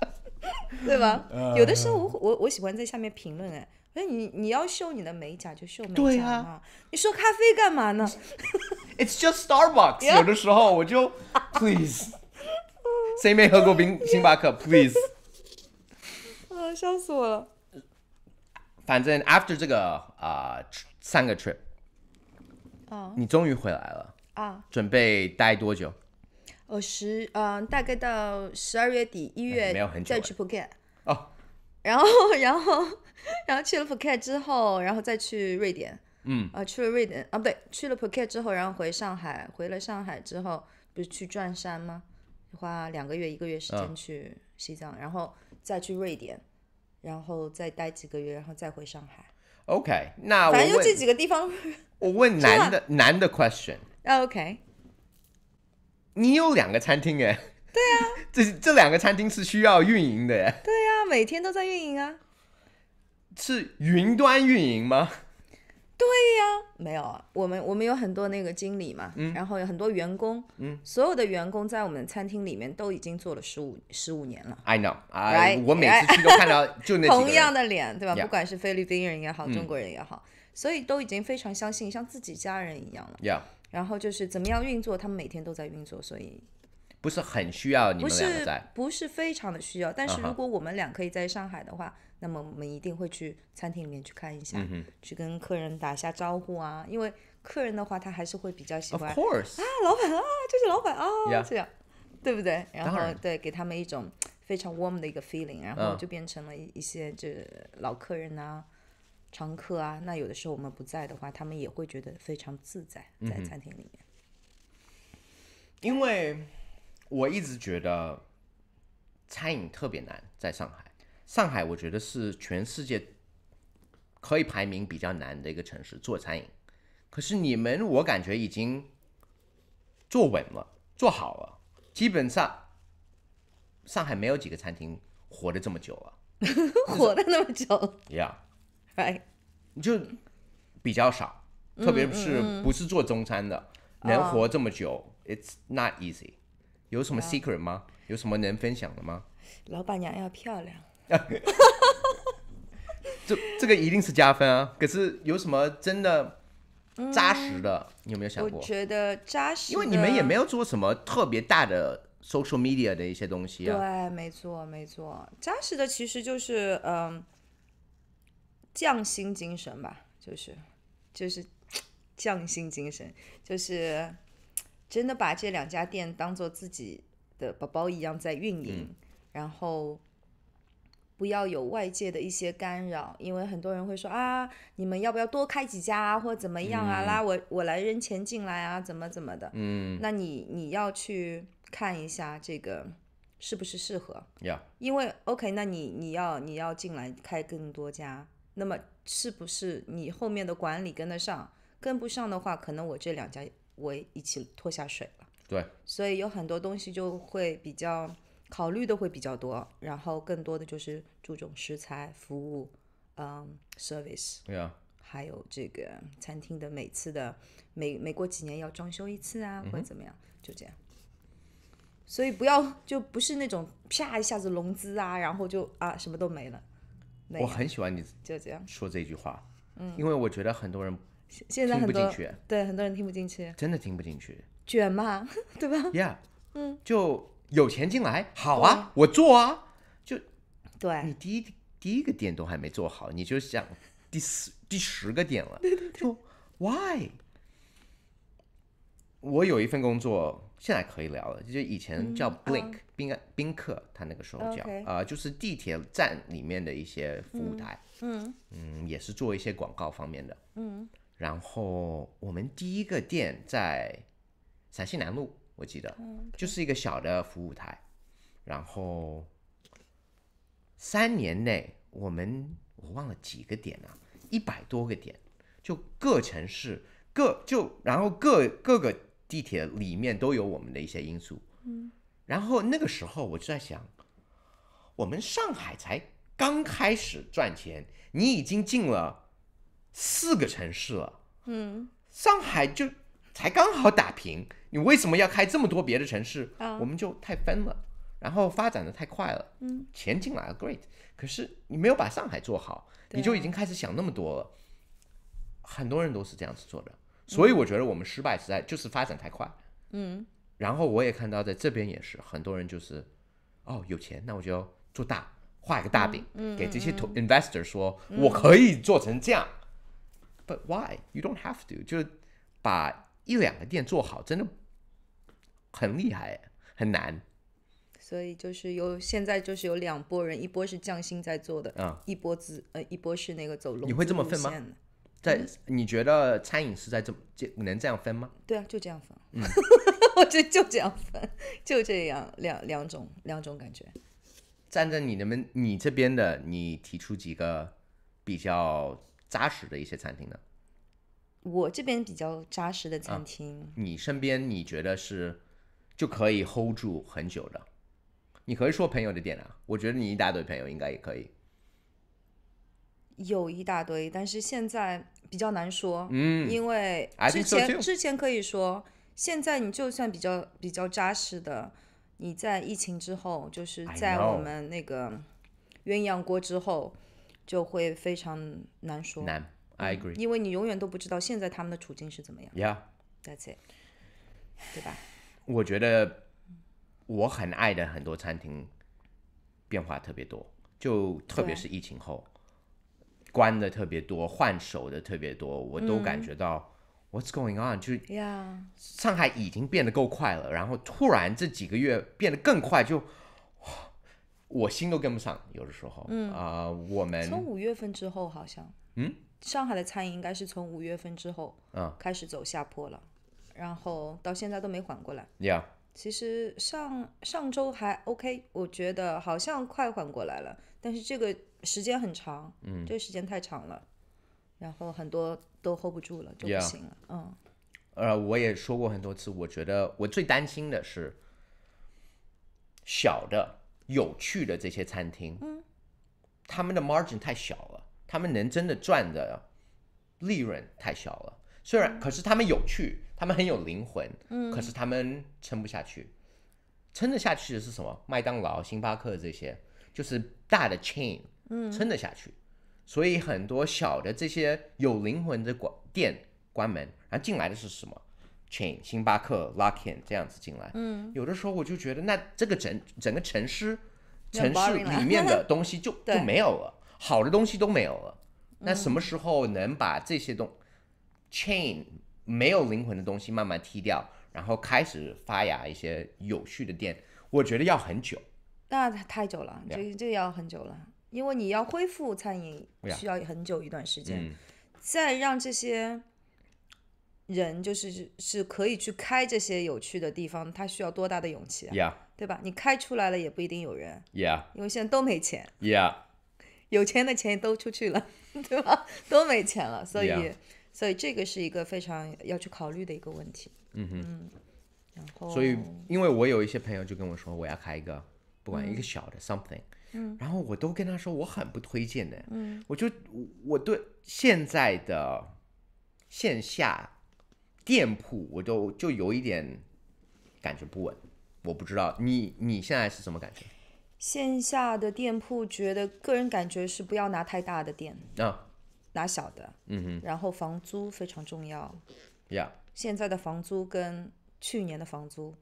对吧？有的时候我我我喜欢在下面评论，哎，哎你你要秀你的美甲就秀美甲啊，你说咖啡干嘛呢？It's just Starbucks。有的时候我就 Please，谁没喝过冰星巴克？Please。啊！笑死我了。反正 After 这个啊三个 trip。你终于回来了啊！准备待多久？我十嗯，大概到十二月底一月，没有很久再去普吉哦。然后，然后，然后去了普吉之后，然后再去瑞典。嗯，啊，去了瑞典啊，不对，去了普吉之后，然后回上海，回了上海之后，不是去转山吗？花两个月一个月时间去西藏，然后再去瑞典，然后再待几个月，然后再回上海。OK，那反正就这几个地方。我问男的，男的 question。OK，你有两个餐厅哎。对啊。这这两个餐厅是需要运营的哎。对啊，每天都在运营啊。是云端运营吗？对呀，没有，啊，我们我们有很多那个经理嘛，嗯，然后有很多员工，嗯，所有的员工在我们餐厅里面都已经做了十五十五年了。I know，right？我每次去都看到就那同样的脸，对吧？不管是菲律宾人也好，中国人也好，所以都已经非常相信，像自己家人一样了。Yeah。然后就是怎么样运作，他们每天都在运作，所以。不是很需要你们个在，不是非常的需要，但是如果我们俩可以在上海的话，那么我们一定会去餐厅里面去看一下，去跟客人打一下招呼啊，因为客人的话他还是会比较喜欢啊，老板啊，就是老板啊，这样，对不对？然后对给他们一种非常 warm 的一个 feeling，然后就变成了一些就老客人啊、常客啊，那有的时候我们不在的话，他们也会觉得非常自在在餐厅里面，因为。我一直觉得餐饮特别难，在上海。上海，我觉得是全世界可以排名比较难的一个城市做餐饮。可是你们，我感觉已经坐稳了，做好了。基本上上海没有几个餐厅活得这么久了，活得那么久。Yeah, right。你就比较少，特别是不是做中餐的，能活这么久，It's not easy。有什么 secret 吗？有什么能分享的吗？老板娘要漂亮。这这个一定是加分啊！可是有什么真的扎实的？你有没有想过？我觉得扎实，因为你们也没有做什么特别大的 social media 的一些东西啊。对，没错，没错，扎实的其实就是嗯，匠心精神吧，就是就是匠心精神，就是。真的把这两家店当做自己的宝宝一样在运营，然后不要有外界的一些干扰，因为很多人会说啊，你们要不要多开几家啊，或怎么样啊？拉我我来扔钱进来啊，怎么怎么的？嗯，那你你要去看一下这个是不是适合？因为 OK，那你你要你要进来开更多家，那么是不是你后面的管理跟得上？跟不上的话，可能我这两家。我一起拖下水了，对，所以有很多东西就会比较考虑的会比较多，然后更多的就是注重食材、服务，嗯，service，对呀，还有这个餐厅的每次的，每每过几年要装修一次啊，或者怎么样，就这样。所以不要就不是那种啪一下子融资啊，然后就啊什么都没了。我很喜欢你就这样说这句话，嗯，因为我觉得很多人。现在很多对很多人听不进去，真的听不进去，卷嘛，对吧？Yeah，嗯，就有钱进来，好啊，我做啊，就对你第一第一个点都还没做好，你就想第四第十个点了，就 Why？我有一份工作，现在可以聊了，就是以前叫 Blink 宾宾客，他那个时候叫啊，就是地铁站里面的一些服务台，嗯嗯，也是做一些广告方面的，嗯。然后我们第一个店在陕西南路，我记得，就是一个小的服务台。然后三年内，我们我忘了几个点啊，一百多个点，就各城市各就，然后各各个地铁里面都有我们的一些因素。嗯，然后那个时候我就在想，我们上海才刚开始赚钱，你已经进了。四个城市了，嗯，上海就才刚好打平，你为什么要开这么多别的城市？我们就太分了，然后发展的太快了，嗯，钱进来了，great，可是你没有把上海做好，你就已经开始想那么多了，很多人都是这样子做的，所以我觉得我们失败实在就是发展太快，嗯，然后我也看到在这边也是很多人就是，哦，有钱，那我就做大，画一个大饼，给这些投 investor 说，我可以做成这样。But why? You don't have to. 就把一两个店做好，真的很厉害，很难。所以就是有现在就是有两波人，一波是匠心在做的，啊，一波资呃一波是那个走龙。你会这么分吗？在你觉得餐饮是在这么能这样分吗？对啊，就这样分。嗯，我觉得就这样分，就这样两两种两种感觉。站在你那边，你这边的，你提出几个比较。扎实的一些餐厅呢？我这边比较扎实的餐厅，你身边你觉得是就可以 hold 住很久的？你可以说朋友的店啊，我觉得你一大堆朋友应该也可以。有一大堆，但是现在比较难说，嗯，因为之前之前可以说，现在你就算比较比较扎实的，你在疫情之后，就是在我们那个鸳鸯锅之后。就会非常难说，难，I agree，因为你永远都不知道现在他们的处境是怎么样。Yeah，That's it，对吧？我觉得我很爱的很多餐厅变化特别多，就特别是疫情后关的特别多，换手的特别多，我都感觉到 What's going on？就上海已经变得够快了，然后突然这几个月变得更快就。我心都跟不上，有的时候啊，我们从五月份之后好像，嗯，上海的餐饮应该是从五月份之后嗯，开始走下坡了，然后到现在都没缓过来。Yeah，其实上上周还 OK，我觉得好像快缓过来了，但是这个时间很长，嗯，这时间太长了，然后很多都 hold 不住了就不行了。嗯，呃，我也说过很多次，我觉得我最担心的是小的。有趣的这些餐厅，嗯，他们的 margin 太小了，他们能真的赚的利润太小了。虽然，可是他们有趣，他们很有灵魂，嗯，可是他们撑不下去。撑得下去的是什么？麦当劳、星巴克这些，就是大的 chain，嗯，撑得下去。所以很多小的这些有灵魂的馆店关门，然后进来的是什么？chain、星巴克、Lucky 这样子进来，嗯，有的时候我就觉得，那这个整整个城市城市里面的东西就 就没有了，好的东西都没有了。那什么时候能把这些东 chain 没有灵魂的东西慢慢踢掉，然后开始发芽一些有序的店？我觉得要很久。那太久了，这这个要很久了，因为你要恢复餐饮需要很久一段时间，再让这些。人就是是可以去开这些有趣的地方，他需要多大的勇气啊？对吧？你开出来了也不一定有人。因为现在都没钱。有钱的钱都出去了，对吧？都没钱了，所以所以这个是一个非常要去考虑的一个问题。嗯哼。所以因为我有一些朋友就跟我说，我要开一个不管一个小的 something，然后我都跟他说我很不推荐的。嗯，我就我对现在的线下。店铺我都就有一点感觉不稳，我不知道你你现在是什么感觉？线下的店铺觉得个人感觉是不要拿太大的店啊，拿小的，嗯哼，然后房租非常重要，呀，现在的房租跟去年的房租。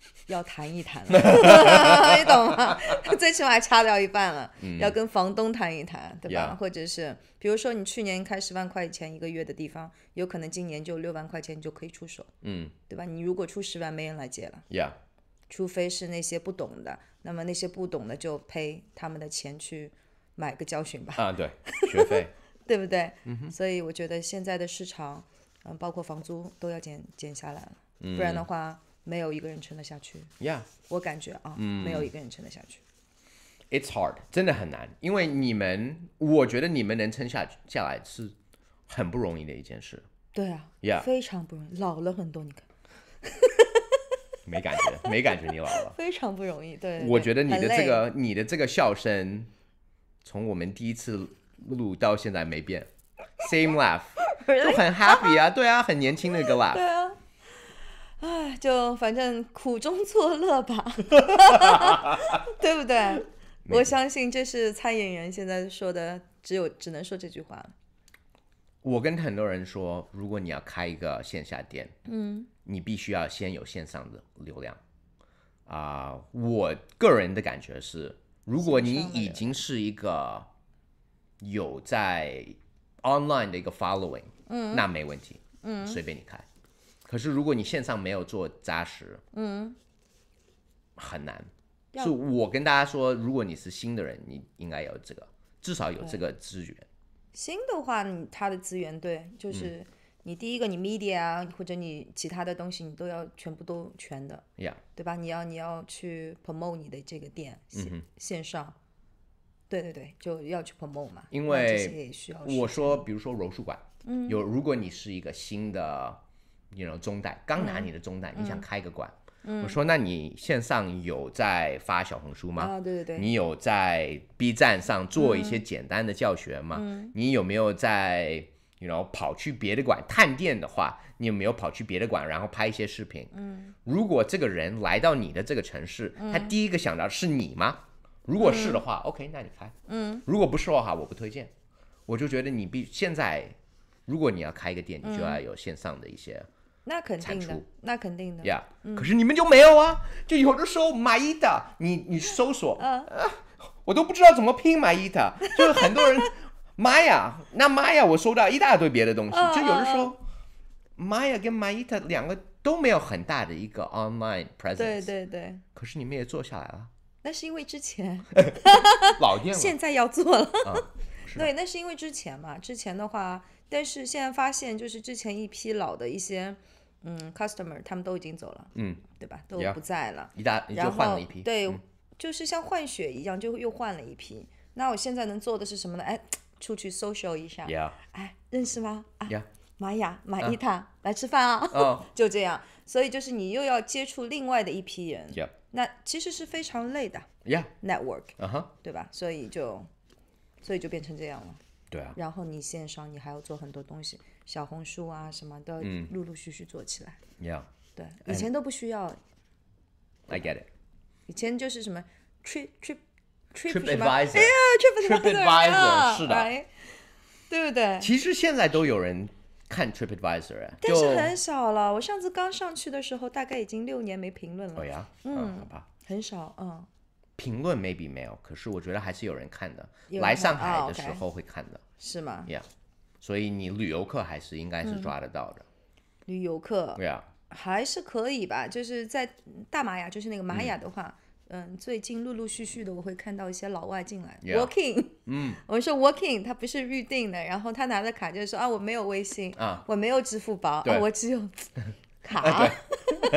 要谈一谈，你懂吗？最起码还差掉一半了，要跟房东谈一谈，对吧？或者，是比如说，你去年开十万块钱一个月的地方，有可能今年就六万块钱就可以出手，嗯，对吧？你如果出十万，没人来接了，除非是那些不懂的，那么那些不懂的就赔他们的钱去买个教训吧，啊，对，学费，对不对？所以我觉得现在的市场，嗯，包括房租都要减减下来了，不然的话。没有一个人撑得下去。Yeah，我感觉啊，没有一个人撑得下去。It's hard，真的很难。因为你们，我觉得你们能撑下去下来，是很不容易的一件事。对啊，Yeah，非常不容易。老了很多，你看，没感觉，没感觉你老了。非常不容易，对。我觉得你的这个，你的这个笑声，从我们第一次录到现在没变，same laugh，就 很 happy 啊，对啊，很年轻的一个 laugh，对啊。啊，就反正苦中作乐吧，对不对？我相信这是餐饮人现在说的，只有只能说这句话。我跟很多人说，如果你要开一个线下店，嗯，你必须要先有线上的流量。啊，我个人的感觉是，如果你已经是一个有在 online 的一个 following，嗯，那没问题，嗯，随便你开。可是如果你线上没有做扎实，嗯，很难。是我跟大家说，如果你是新的人，你应该有这个，至少有这个资源。新的话，你他的资源对，就是你第一个，你 media 啊，或者你其他的东西，你都要全部都全的，对吧？你要你要去 promote 你的这个店线线上，对对对，就要去 promote 嘛。因为我说，比如说柔术馆，嗯，有如果你是一个新的。然后中袋，刚拿你的中带，你想开个馆？我说那你线上有在发小红书吗？啊，对对对。你有在 B 站上做一些简单的教学吗？嗯。你有没有在然后跑去别的馆探店的话，你有没有跑去别的馆然后拍一些视频？嗯。如果这个人来到你的这个城市，他第一个想到是你吗？如果是的话，OK，那你开。嗯。如果不是的话，我不推荐。我就觉得你必现在如果你要开一个店，你就要有线上的一些。那肯定的，那肯定的。呀，可是你们就没有啊？就有的时候 m a 的，你你搜索，嗯，我都不知道怎么拼 m a 的，就是很多人，妈呀，那妈呀，我搜到一大堆别的东西。就有的时候妈呀、跟 m a 的两个都没有很大的一个 online presence。对对对。可是你们也做下来了。那是因为之前 老店了，现在要做了。啊，对，那是因为之前嘛，之前的话，但是现在发现，就是之前一批老的一些。嗯，customer，他们都已经走了，嗯，对吧？都不在了，一大就换了一批，对，就是像换血一样，就又换了一批。那我现在能做的是什么呢？哎，出去 social 一下，哎，认识吗？啊，玛雅，玛伊塔，来吃饭啊！就这样。所以就是你又要接触另外的一批人，那其实是非常累的。Yeah，network，对吧？所以就，所以就变成这样了。对啊。然后你线上你还要做很多东西。小红书啊，什么都要陆陆续续做起来。Yeah，对，以前都不需要。I get it。以前就是什么 trip trip trip advisor，哎呀 trip trip advisor，是的，对不对？其实现在都有人看 trip advisor，但是很少了。我上次刚上去的时候，大概已经六年没评论了。哎呀，嗯，可怕，很少。嗯，评论 maybe 没有，可是我觉得还是有人看的。来上海的时候会看的，是吗？Yeah。所以你旅游客还是应该是抓得到的，旅游客对呀，还是可以吧？就是在大玛雅，就是那个玛雅的话，嗯，最近陆陆续续的我会看到一些老外进来，walking，嗯，我们说 walking，他不是预定的，然后他拿的卡就是说啊，我没有微信啊，我没有支付宝，啊，我只有 卡，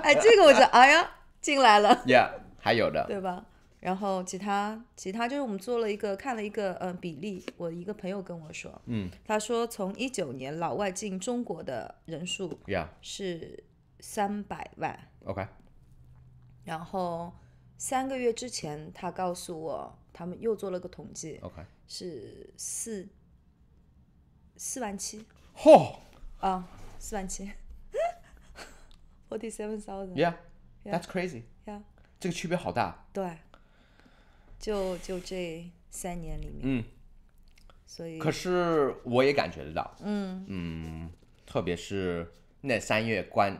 哎，这个我就哎呀进来了，Yeah，还有的，对吧？然后其他其他就是我们做了一个看了一个呃比例，我一个朋友跟我说，嗯，他说从一九年老外进中国的人数是三百万，OK，然后三个月之前他告诉我他们又做了个统计，OK，是四四万七，嚯，啊，四万七，forty seven thousand，yeah，that's crazy，yeah，这个区别好大，对。就就这三年里面，嗯，所以，可是我也感觉得到，嗯嗯，特别是那三月关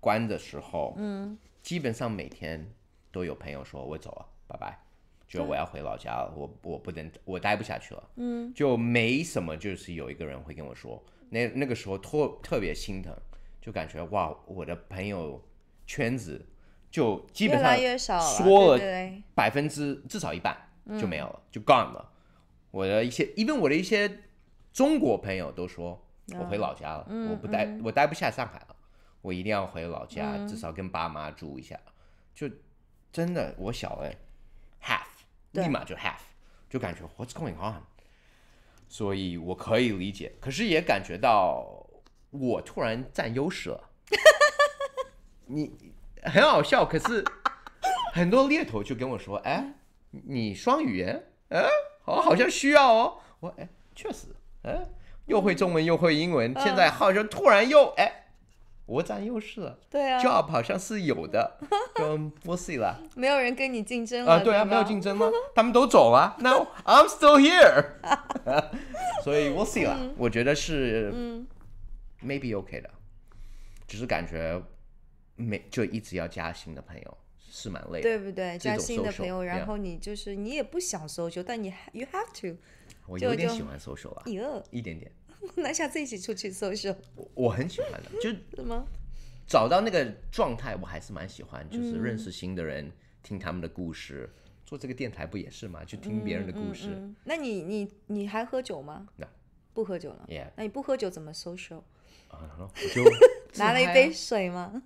关的时候，嗯，基本上每天都有朋友说我走了，拜拜，就我要回老家了，我我不能，我待不下去了，嗯，就没什么，就是有一个人会跟我说，那那个时候特特别心疼，就感觉哇，我的朋友圈子。就基本上说了百分之至少一半就没有了，就 gone 了。我的一些，因为我的一些中国朋友都说我回老家了，我不待我待不下上海了，我一定要回老家，至少跟爸妈住一下。就真的，我小哎，half，立马就 half，就感觉 what's going on。所以我可以理解，可是也感觉到我突然占优势了。你。很好笑，可是很多猎头就跟我说：“哎，你双语言，嗯，我好像需要哦。”我哎，确实，嗯，又会中文又会英文，现在好像突然又哎，我占优势了。对啊，job 好像是有的，跟我 e 了，e 没有人跟你竞争了。啊，对啊，没有竞争了，他们都走了，那 I'm still here。所以 we'll e 了，我觉得是嗯，maybe OK 的，只是感觉。没就一直要加新的朋友是蛮累的，对不对？加新的朋友，然后你就是你也不想 social，但你 you have to，我有点喜欢 social，一，一点点，那下次一起出去 social？我很喜欢的，就 是么找到那个状态，我还是蛮喜欢，就是认识新的人，听他们的故事。做这个电台不也是吗？就听别人的故事。那你你你还喝酒吗？不喝酒了。那你不喝酒怎么 social？就 拿了一杯水吗？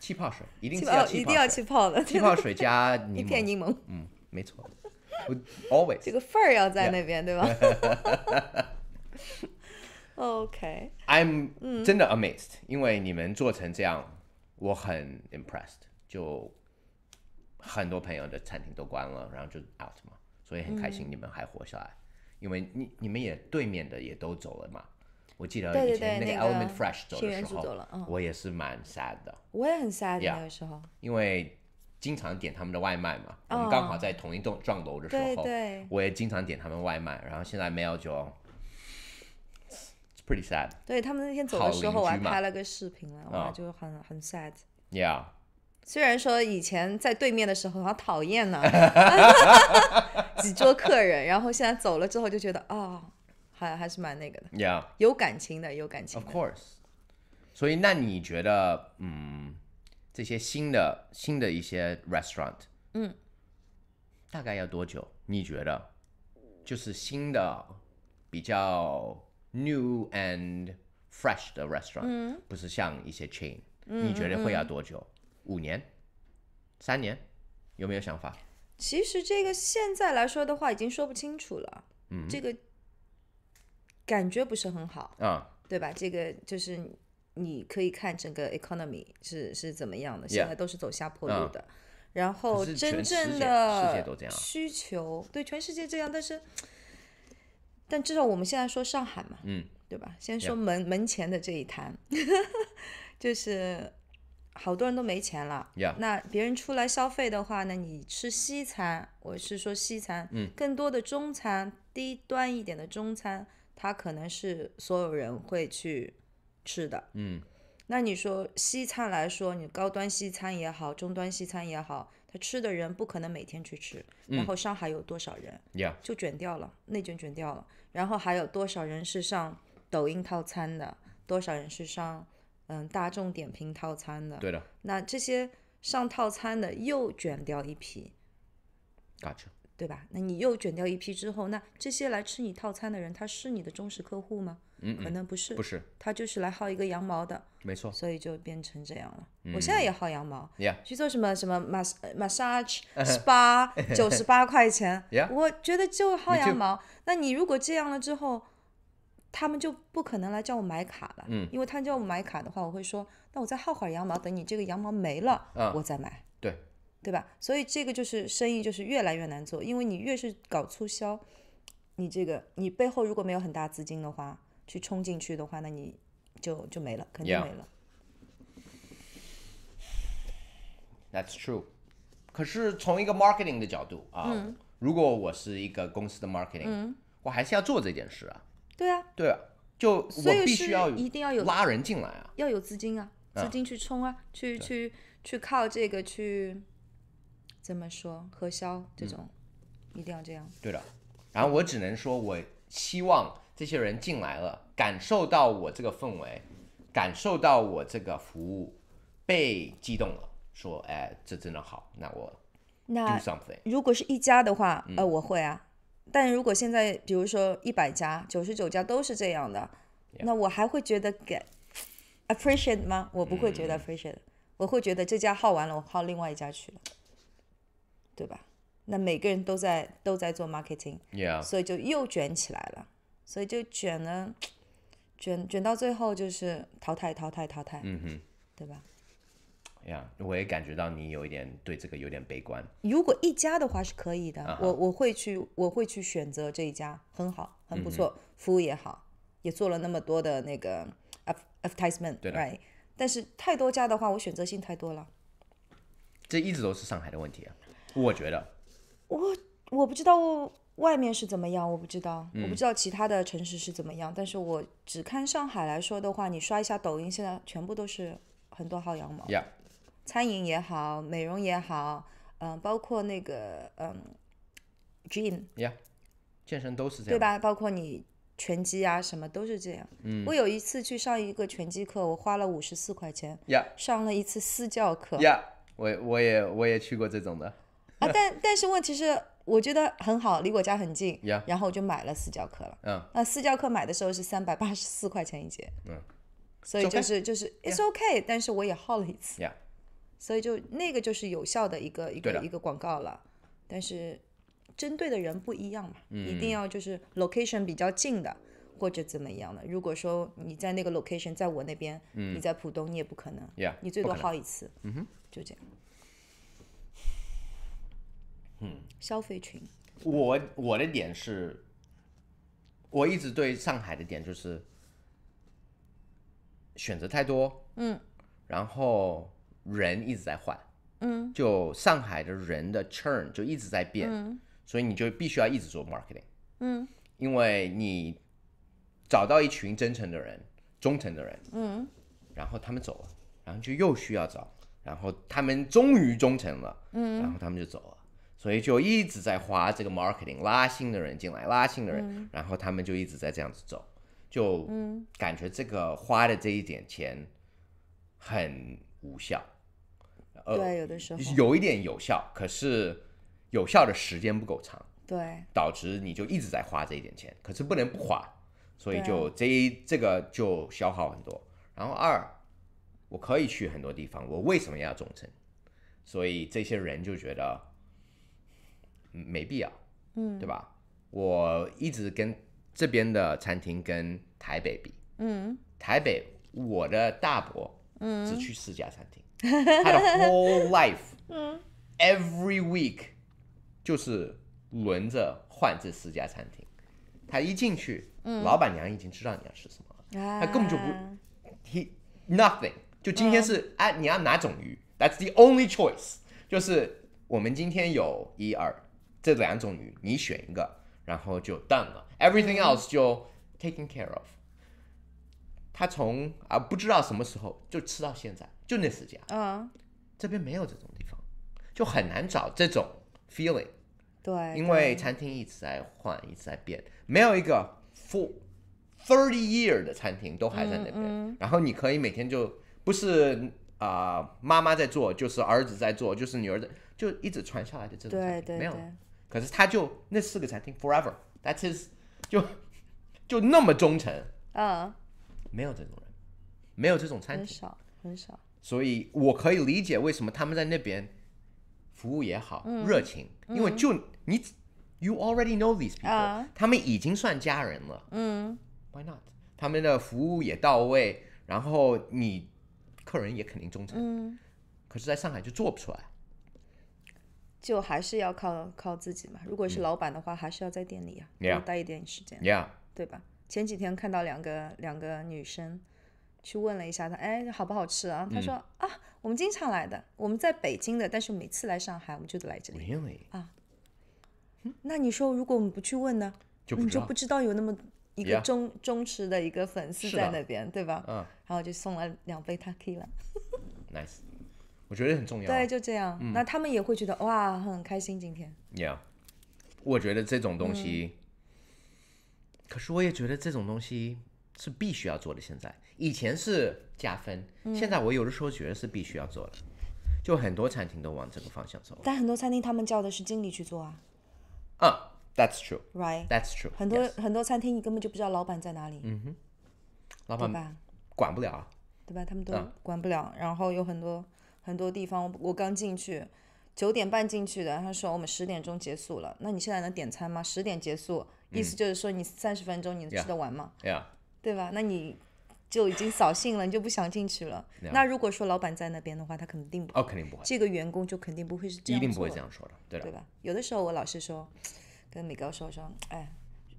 气泡水，一定要气泡的。气泡水加一片柠檬，嗯，没错。我 always 这个份儿要在那边，对吧？OK，I'm 真的 amazed，因为你们做成这样，我很 impressed。就很多朋友的餐厅都关了，然后就 out 嘛，所以很开心你们还活下来，因为你你们也对面的也都走了嘛。我记得以前那个 Element Fresh 走的时候，我也是蛮 sad 的。我也很 sad 那个时候，因为经常点他们的外卖嘛，我们刚好在同一栋幢楼的时候，我也经常点他们外卖。然后现在没有就 i t s pretty sad。对他们那天走的时候，我还拍了个视频了，我就很很 sad。Yeah，虽然说以前在对面的时候好讨厌呢，几桌客人，然后现在走了之后就觉得哦，还还是蛮那个的，有感情的，有感情。Of course，所以那你觉得，嗯，这些新的、新的一些 restaurant，嗯，大概要多久？你觉得，就是新的、比较 new and fresh 的 restaurant，不是像一些 chain，你觉得会要多久？五年？三年？有没有想法？其实这个现在来说的话，已经说不清楚了。嗯，这个。感觉不是很好啊，对吧？这个就是你可以看整个 economy 是是怎么样的，现在都是走下坡路的。然后真正的需求，对，全世界这样，但是但至少我们现在说上海嘛，嗯，对吧？先说门门前的这一摊，就是好多人都没钱了。那别人出来消费的话，呢？你吃西餐，我是说西餐，嗯，更多的中餐，低端一点的中餐。它可能是所有人会去吃的，嗯，那你说西餐来说，你高端西餐也好，中端西餐也好，他吃的人不可能每天去吃，然后上海有多少人，就卷掉了，内卷卷掉了，然后还有多少人是上抖音套餐的，多少人是上，嗯，大众点评套餐的，对的，那这些上套餐的又卷掉一批，gotcha。对吧？那你又卷掉一批之后，那这些来吃你套餐的人，他是你的忠实客户吗？嗯，可能不是，不是，他就是来薅一个羊毛的，没错。所以就变成这样了。我现在也薅羊毛，去做什么什么 mass 沙治 SPA，九十八块钱。我觉得就薅羊毛。那你如果这样了之后，他们就不可能来叫我买卡了。嗯，因为他叫我买卡的话，我会说，那我再薅会儿羊毛，等你这个羊毛没了，嗯，我再买。对。对吧？所以这个就是生意，就是越来越难做，因为你越是搞促销，你这个你背后如果没有很大资金的话去冲进去的话，那你就就没了，肯定没了。That's true。可是从一个 marketing 的角度啊，如果我是一个公司的 marketing，我还是要做这件事啊。对啊。对啊，就我必须要一定要有拉人进来啊，要有资金啊，资金去冲啊，去去去靠这个去。这么说核销这种一定要这样。对的，然后我只能说，我希望这些人进来了，感受到我这个氛围，感受到我这个服务，被激动了，说，哎，这真的好，那我 do something。如果是一家的话，呃，我会啊，但如果现在比如说一百家、九十九家都是这样的，那我还会觉得给 appreciate 吗？我不会觉得 appreciate，我会觉得这家耗完了，我耗另外一家去了。对吧？那每个人都在都在做 marketing，所以就又卷起来了，所以就卷呢，卷卷到最后就是淘汰淘汰淘汰，嗯哼，对吧？呀，我也感觉到你有一点对这个有点悲观。如果一家的话是可以的，我我会去我会去选择这一家，很好很不错，服务也好，也做了那么多的那个 advertisement，对，但是太多家的话，我选择性太多了。这一直都是上海的问题啊。我觉得，我我不知道，外面是怎么样，我不知道，我不知道其他的城市是怎么样。但是我只看上海来说的话，你刷一下抖音，现在全部都是很多薅羊毛，呀，餐饮也好，美容也好，嗯，包括那个嗯，gym 呀，健身都是这样，对吧？包括你拳击啊，什么都是这样。嗯，我有一次去上一个拳击课，我花了五十四块钱，呀，上了一次私教课，呀，我我也我也去过这种的。啊，但但是问题是，我觉得很好，离我家很近，然后我就买了私教课了。嗯，那私教课买的时候是三百八十四块钱一节，嗯，所以就是就是 it's okay，但是我也耗了一次，所以就那个就是有效的一个一个一个广告了，但是针对的人不一样嘛，一定要就是 location 比较近的或者怎么样的。如果说你在那个 location 在我那边，你在浦东你也不可能，你最多耗一次，嗯哼，就这样。嗯，消费群。我我的点是，我一直对上海的点就是选择太多，嗯，然后人一直在换，嗯，就上海的人的 turn 就一直在变，嗯，所以你就必须要一直做 marketing，嗯，因为你找到一群真诚的人、忠诚的人，嗯，然后他们走了，然后就又需要找，然后他们终于忠诚了，嗯，然后他们就走了。所以就一直在花这个 marketing 拉新的人进来，拉新的人，然后他们就一直在这样子走，就感觉这个花的这一点钱很无效。对，有的时候有一点有效，可是有效的时间不够长，对，导致你就一直在花这一点钱，可是不能不花，所以就这这个就消耗很多。然后二，我可以去很多地方，我为什么要忠诚？所以这些人就觉得。没必要，嗯，对吧？我一直跟这边的餐厅跟台北比，嗯，台北我的大伯，嗯，只去四家餐厅，他的 whole life，嗯，every week 就是轮着换这四家餐厅。他一进去，老板娘已经知道你要吃什么，了，他根本就不 he nothing，就今天是啊，你要哪种鱼？That's the only choice，就是我们今天有一二。这两种鱼，你选一个，然后就 done 了。Everything else 就 taken care of。他从啊不知道什么时候就吃到现在，就那四家，嗯。这边没有这种地方，就很难找这种 feeling。对。因为餐厅一直在换，一直在变，没有一个 for thirty year 的餐厅都还在那边。然后你可以每天就不是啊妈妈在做，就是儿子在做，就是女儿的，就一直传下来的这种。餐厅，没有。可是他就那四个餐厅，forever that is，就就那么忠诚，嗯，没有这种人，没有这种餐厅，很少很少。所以，我可以理解为什么他们在那边服务也好，热情，因为就你，you already know these people，他们已经算家人了，嗯，why not？他们的服务也到位，然后你客人也肯定忠诚，嗯，可是在上海就做不出来。就还是要靠靠自己嘛。如果是老板的话，还是要在店里啊，要待一点时间，对吧？前几天看到两个两个女生去问了一下，她哎好不好吃啊？她说啊，我们经常来的，我们在北京的，但是每次来上海我们就得来这里。Really 啊？那你说如果我们不去问呢？你就不知道有那么一个忠忠实的一个粉丝在那边，对吧？嗯，然后就送了两杯 Taki 了。Nice。我觉得很重要。对，就这样。那他们也会觉得哇，很开心今天。Yeah，我觉得这种东西。可是我也觉得这种东西是必须要做的。现在以前是加分，现在我有的时候觉得是必须要做的。就很多餐厅都往这个方向走。但很多餐厅他们叫的是经理去做啊。嗯，That's true。Right，That's true。很多很多餐厅你根本就不知道老板在哪里。嗯哼。老板管不了。对吧？他们都管不了。然后有很多。很多地方我刚进去，九点半进去的，他说我们十点钟结束了。那你现在能点餐吗？十点结束，意思就是说你三十分钟你能吃得完吗？对吧？那你就已经扫兴了，你就不想进去了。那如果说老板在那边的话，他肯定不肯定不会。这个员工就肯定不会是这样。一定不会这样说的，对吧？有的时候我老是说，跟美高说说，哎，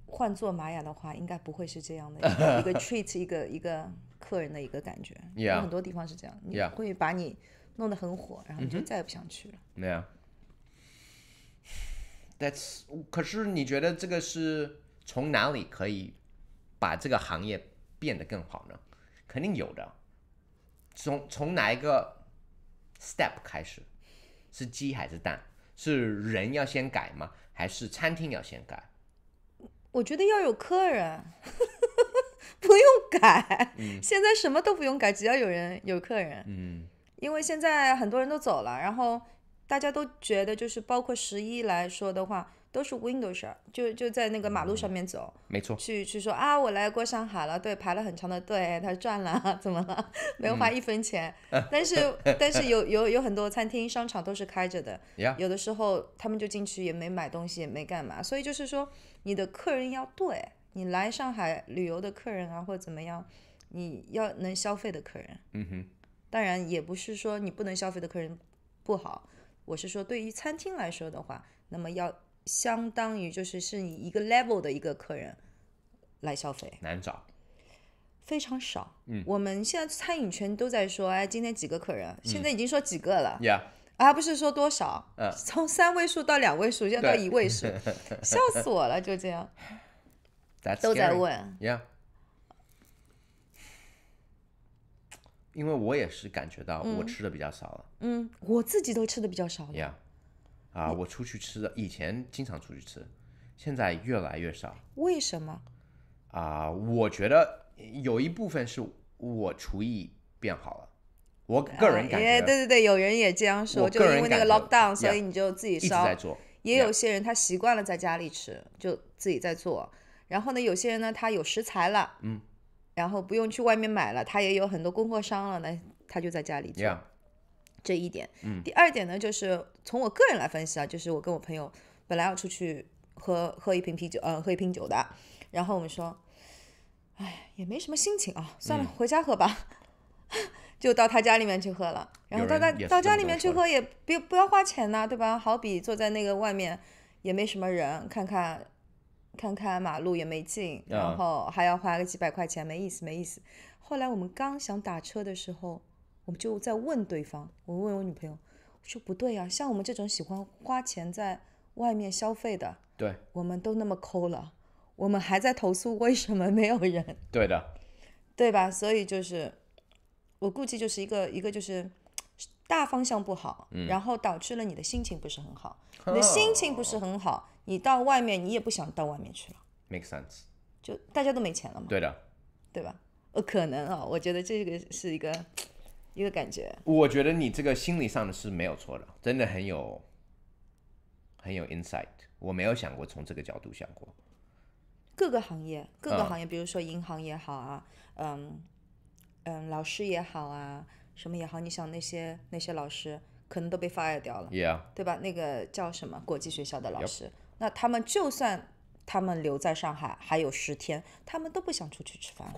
换做玛雅的话，应该不会是这样的 一个 treat，一个一个客人的一个感觉。有很多地方是这样，你会把你。弄得很火，然后你就再也不想去了。没有。That's 可是你觉得这个是从哪里可以把这个行业变得更好呢？肯定有的。从从哪一个 step 开始？是鸡还是蛋？是人要先改吗？还是餐厅要先改？我觉得要有客人，不用改。嗯。现在什么都不用改，只要有人有客人。嗯。因为现在很多人都走了，然后大家都觉得，就是包括十一来说的话，都是 Windows 事儿，就就在那个马路上面走，没错，去去说啊，我来过上海了，对，排了很长的队，他赚了，怎么了？没有花一分钱，但是但是有有有很多餐厅、商场都是开着的，有的时候他们就进去也没买东西，也没干嘛，所以就是说，你的客人要对你来上海旅游的客人啊，或者怎么样，你要能消费的客人，嗯哼。当然也不是说你不能消费的客人不好，我是说对于餐厅来说的话，那么要相当于就是是你一个 level 的一个客人来消费，难找，非常少。嗯，我们现在餐饮圈都在说，哎，今天几个客人，现在已经说几个了，呀，而不是说多少，从三位数到两位数，现在到一位数，笑死我了，就这样，都在问，因为我也是感觉到我吃的比较少了，嗯，我自己都吃的比较少了，呀，啊，我出去吃的以前经常出去吃，现在越来越少，为什么？啊，我觉得有一部分是我厨艺变好了，我个人感觉，对对对，有人也这样说，就因为那个 lockdown，所以你就自己烧，也有些人他习惯了在家里吃，就自己在做，然后呢，有些人呢，他有食材了，嗯。然后不用去外面买了，他也有很多供货商了，那他就在家里做。这一点，嗯。第二点呢，就是从我个人来分析啊，就是我跟我朋友本来要出去喝喝一瓶啤酒，呃，喝一瓶酒的，然后我们说，哎，也没什么心情啊，算了，回家喝吧，就到他家里面去喝了。然后到他到家里面去喝也不不要花钱呐，对吧？好比坐在那个外面也没什么人，看看。看看马路也没劲，然后还要花个几百块钱，没意思，没意思。后来我们刚想打车的时候，我们就在问对方，我问我女朋友，我说不对呀，像我们这种喜欢花钱在外面消费的，对，我们都那么抠了，我们还在投诉为什么没有人？对的，对吧？所以就是我估计就是一个一个就是大方向不好，然后导致了你的心情不是很好，你的心情不是很好。你到外面，你也不想到外面去了，make sense，就大家都没钱了嘛，对的，对吧？呃，可能啊，我觉得这个是一个一个感觉。我觉得你这个心理上的是没有错的，真的很有很有 insight。我没有想过从这个角度想过。各个行业，各个行业，比如说银行也好啊，嗯嗯，老师也好啊，什么也好，你想那些那些老师可能都被 fire 掉了，Yeah，对吧？那个叫什么国际学校的老师？那他们就算他们留在上海还有十天，他们都不想出去吃饭，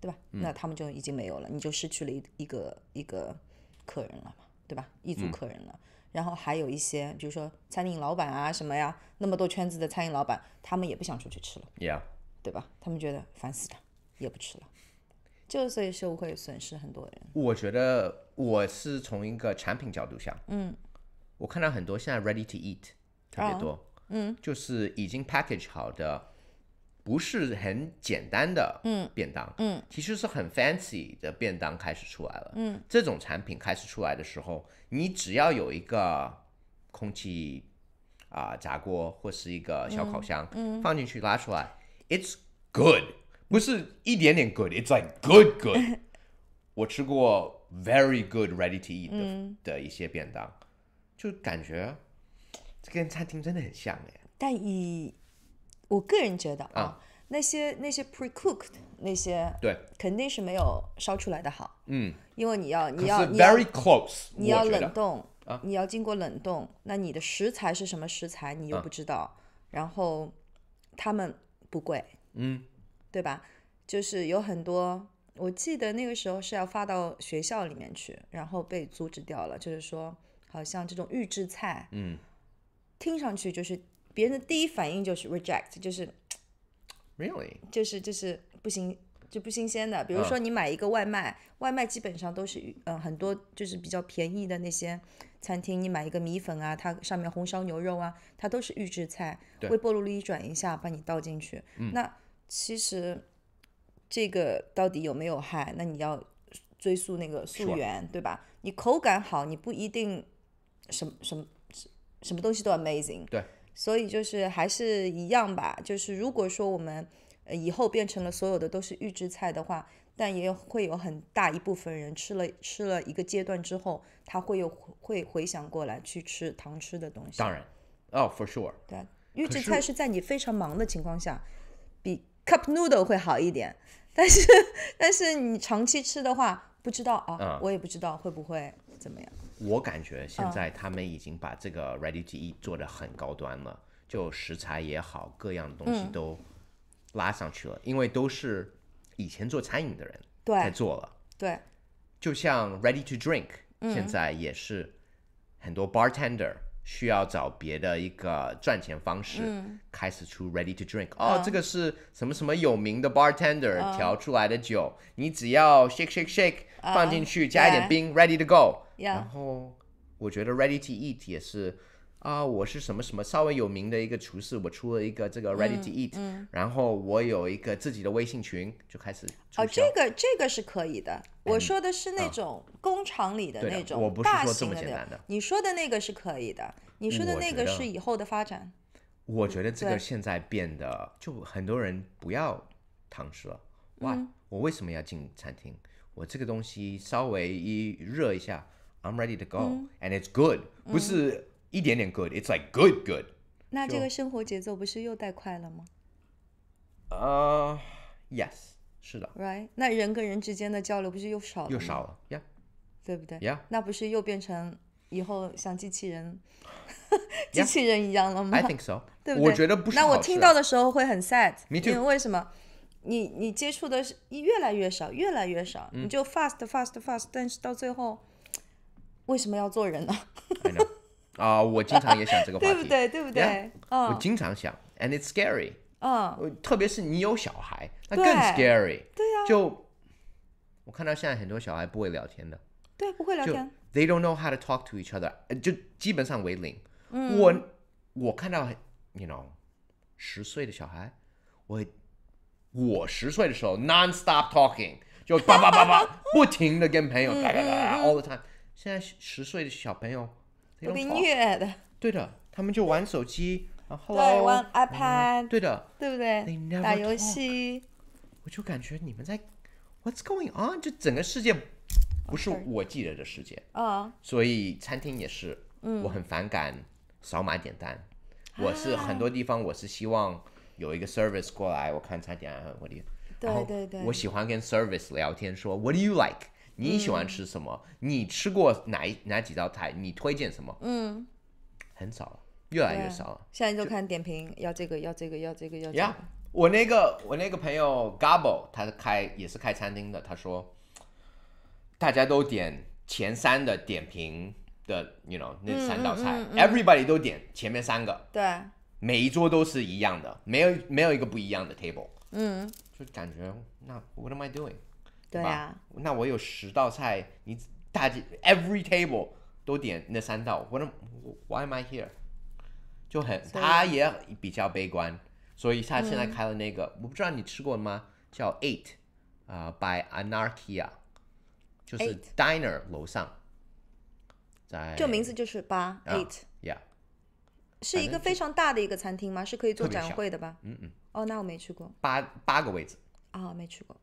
对吧？那他们就已经没有了，你就失去了一一个一个客人了嘛，对吧？一组客人了。然后还有一些，比如说餐饮老板啊什么呀，那么多圈子的餐饮老板，他们也不想出去吃了，Yeah，对吧？他们觉得烦死了，也不吃了，就所以就会损失很多人。我觉得我是从一个产品角度想，嗯，我看到很多现在 Ready to Eat 特别多。嗯，就是已经 package 好的，不是很简单的便当，嗯，其实是很 fancy 的便当开始出来了，嗯，这种产品开始出来的时候，你只要有一个空气啊炸锅或是一个小烤箱，放进去拉出来，it's good，不是一点点 good，it's like good good，我吃过 very good ready to eat 的的一些便当，就感觉。这跟餐厅真的很像哎，但以我个人觉得啊，那些那些 pre cooked 那些对，肯定是没有烧出来的好，嗯，因为你要你要 very close，你要冷冻，你要经过冷冻，那你的食材是什么食材你又不知道，然后他们不贵，嗯，对吧？就是有很多，我记得那个时候是要发到学校里面去，然后被阻止掉了，就是说，好像这种预制菜，嗯。听上去就是别人的第一反应就是 reject，就是 really，就是就是不行就不新鲜的。比如说你买一个外卖，外卖基本上都是呃很多就是比较便宜的那些餐厅，你买一个米粉啊，它上面红烧牛肉啊，它都是预制菜，微波炉里转一下把你倒进去。那其实这个到底有没有害？那你要追溯那个溯源，对吧？你口感好，你不一定什么什么。什么东西都 amazing，对，所以就是还是一样吧。就是如果说我们以后变成了所有的都是预制菜的话，但也会有很大一部分人吃了吃了一个阶段之后，他会有会回想过来去吃糖吃的东西。当然，哦 for sure。对，预制菜是在你非常忙的情况下，比 cup noodle 会好一点。但是，但是你长期吃的话，不知道啊，我也不知道会不会怎么样。我感觉现在他们已经把这个 ready to eat 做的很高端了，就食材也好，各样的东西都拉上去了，因为都是以前做餐饮的人在做了。对，就像 ready to drink，现在也是很多 bartender 需要找别的一个赚钱方式，开始出 ready to drink。哦，这个是什么什么有名的 bartender 调出来的酒，你只要 shake shake shake，放进去加一点冰，ready to go。然后我觉得 ready to eat 也是啊，我是什么什么稍微有名的一个厨师，我出了一个这个 ready to eat，然后我有一个自己的微信群，就开始哦，这个这个是可以的。我说的是那种工厂里的那种，我不是说的。你说的那个是可以的，你说的那个是以后的发展。我觉得这个现在变得就很多人不要堂食了。哇，我为什么要进餐厅？我这个东西稍微一热一下。I'm ready to go and it's good，不是一点点 good，it's like good good。那这个生活节奏不是又带快了吗？呃，yes，是的。Right，那人跟人之间的交流不是又少了？又少了，Yeah，对不对？Yeah，那不是又变成以后像机器人、机器人一样了吗？I think so，对不对？我觉得不是。那我听到的时候会很 sad，因为为什么？你你接触的是越来越少，越来越少，你就 fast fast fast，但是到最后。为什么要做人呢？啊，我经常也想这个 话题，对不对？对不对？我经常想，and it's scary。嗯，特别是你有小孩，那更 scary。对啊，就我看到现在很多小孩不会聊天的，对，不会聊天。They don't know how to talk to each other，就基本上为零。我我看到，you know，十岁的小孩，我我十岁的时候 non-stop talking，就叭叭叭叭 不停的跟朋友打打打打 all the time。现在十岁的小朋友，听音乐的，对的，他们就玩手机，然后对玩 iPad，对的，对不对？打游戏，我就感觉你们在 What's going on？就整个世界不是我记得的世界啊，所以餐厅也是，我很反感扫码点单。我是很多地方，我是希望有一个 service 过来，我看餐点很的，对对对，我喜欢跟 service 聊天，说 What do you like？你喜欢吃什么？你吃过哪哪几道菜？你推荐什么？嗯，很少了，越来越少了。现在就看点评，要这个，要这个，要这个，要这个。呀，我那个我那个朋友 Gable，他开也是开餐厅的。他说，大家都点前三的点评的，you know 那三道菜，everybody 都点前面三个。对，每一桌都是一样的，没有没有一个不一样的 table。嗯，就感觉那 What am I doing？对啊，那我有十道菜，你大家 every table 都点那三道，我呢？Why am I here？就很，他也比较悲观，所以他现在开了那个，我不知道你吃过吗？叫 Eight，啊，by Anarchy，就是 Diner 楼上，在就名字就是八 Eight，yeah，是一个非常大的一个餐厅吗？是可以做展会的吧？嗯嗯，哦，那我没去过，八八个位置，啊，没去过。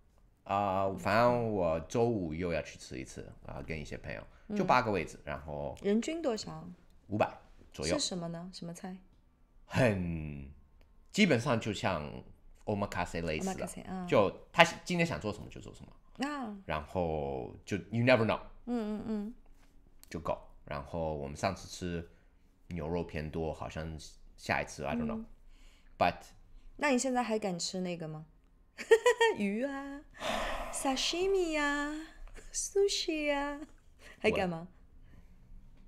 啊，反正我周五又要去吃一次啊，跟一些朋友，就八个位置，然后人均多少？五百左右。是什么呢？什么菜？很，基本上就像 omakase 类似，就他今天想做什么就做什么啊。然后就 you never know，嗯嗯嗯，就够。然后我们上次吃牛肉偏多，好像下一次 I don't know，but 那你现在还敢吃那个吗？鱼啊，sashimi 呀，sushi 呀，还敢吗？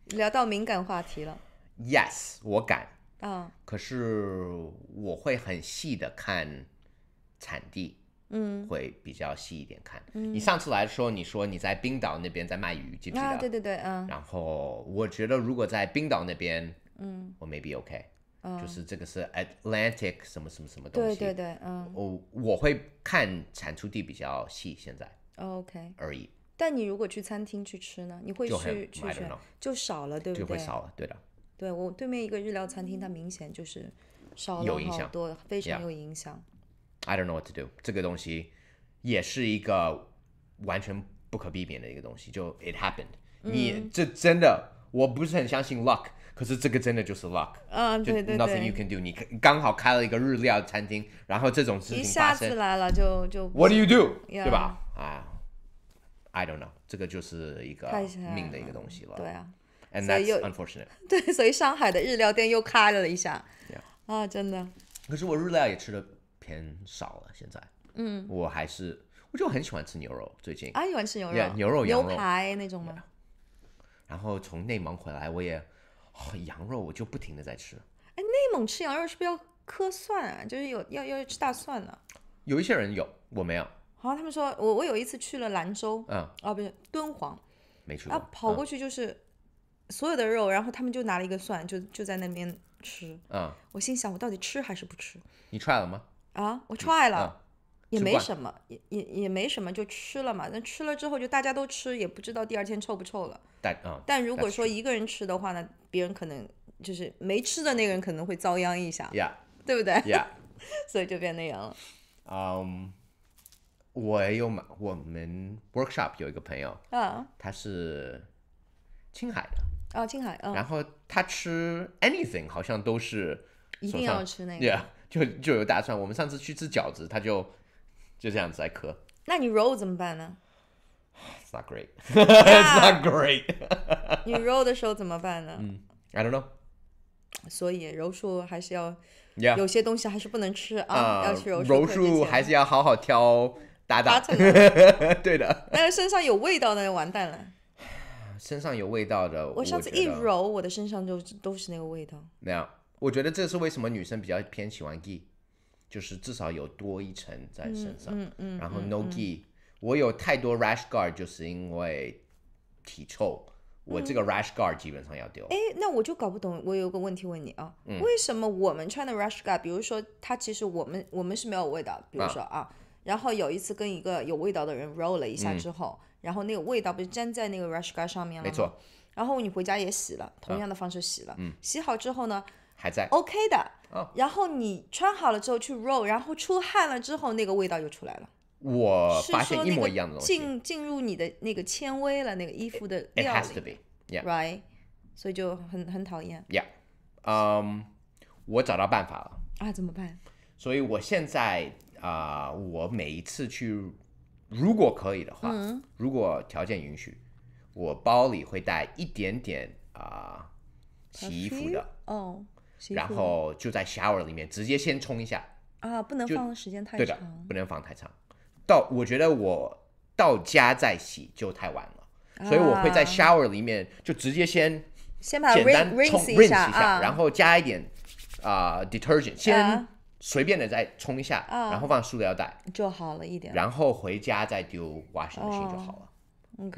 聊到敏感话题了？Yes，我敢啊。可是我会很细的看产地，嗯，会比较细一点看。你上次来的时候，你说你在冰岛那边在卖鱼，记不是？啊，对对对，嗯。然后我觉得，如果在冰岛那边，嗯，我 maybe o k a 就是这个是 Atlantic 什么什么什么东西，对对对，嗯，我我会看产出地比较细，现在 OK 而已。但你如果去餐厅去吃呢，你会去去选就少了，对不对？就会少了，对的。对我对面一个日料餐厅，它明显就是少了好多，非常有影响。I don't know what to do，这个东西也是一个完全不可避免的一个东西，就 it happened。你这真的，我不是很相信 luck。可是这个真的就是 luck，嗯，对对对，nothing you can do，你刚好开了一个日料餐厅，然后这种事情一下子来了就就，what do you do，对吧？啊，I don't know，这个就是一个命的一个东西了，对啊，and that's unfortunate。对，所以上海的日料店又开了了一下，啊，真的。可是我日料也吃的偏少了，现在，嗯，我还是我就很喜欢吃牛肉，最近啊，喜欢吃牛肉，牛肉、牛肉排那种吗？然后从内蒙回来，我也。羊肉我就不停的在吃，哎，内蒙吃羊肉是不是要磕蒜啊？就是有要要吃大蒜了。有一些人有，我没有。好像他们说我我有一次去了兰州，嗯，啊不是敦煌，没去，啊跑过去就是所有的肉，然后他们就拿了一个蒜，就就在那边吃。嗯，我心想我到底吃还是不吃？你踹了吗？啊，我踹了，也没什么，也也也没什么，就吃了嘛。那吃了之后就大家都吃，也不知道第二天臭不臭了。但嗯，但如果说一个人吃的话呢？别人可能就是没吃的那个人可能会遭殃一下，对不对？所以就变那样了。嗯，我也有嘛。我们 workshop 有一个朋友，他是青海的，哦，青海。然后他吃 anything 好像都是一定要吃那个，就就有打算。我们上次去吃饺子，他就就这样子来磕。那你 roll 怎么办呢？It's not great. It's not great. 你揉的时候怎么办呢？I don't know. 所以柔术还是要，有些东西还是不能吃啊，要去柔术。柔术还是要好好挑打打。对的。那身上有味道的完蛋了。身上有味道的，我上次一揉，我的身上就都是那个味道。那样，我觉得这是为什么女生比较偏喜欢 g，就是至少有多一层在身上，嗯嗯，然后 no g。我有太多 rash guard，就是因为体臭，我这个 rash guard 基本上要丢。哎，那我就搞不懂，我有个问题问你啊，为什么我们穿的 rash guard，比如说它其实我们我们是没有味道，比如说啊，然后有一次跟一个有味道的人 roll 了一下之后，然后那个味道不是粘在那个 rash guard 上面了吗？没错。然后你回家也洗了，同样的方式洗了，洗好之后呢？还在。OK 的。然后你穿好了之后去 roll，然后出汗了之后，那个味道又出来了。我发现一模一样的东西，进进入你的那个纤维了，那个衣服的料 be，yeah，right，所以就很很讨厌。Yeah，嗯，我找到办法了啊？怎么办？所以我现在啊，我每一次去，如果可以的话，如果条件允许，我包里会带一点点啊洗衣服的，哦，然后就在 shower 里面直接先冲一下啊，不能放时间太长，不能放太长。到我觉得我到家再洗就太晚了，所以我会在 shower 里面就直接先先把简单冲洗一下，然后加一点啊 detergent，先随便的再冲一下，然后放塑料袋，就好了一点，然后回家再丢 wash machine 就好了。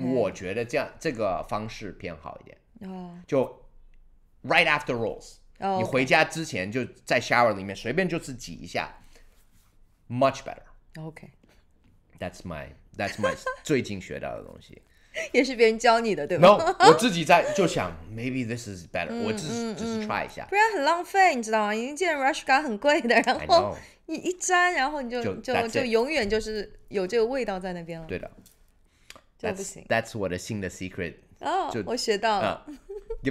我觉得这样这个方式偏好一点哦，就 right after rolls，你回家之前就在 shower 里面随便就是挤一下，much better，OK。That's my, that's my 最近学到的东西，也是别人教你的，对不 n o 我自己在就想，maybe this is better。我只是、只是 try 一下，不然很浪费，你知道吗？一件 rush 干很贵的，然后你一沾，然后你就就就永远就是有这个味道在那边了。对的，就不行。That's 我的新的 secret 哦，我学到了，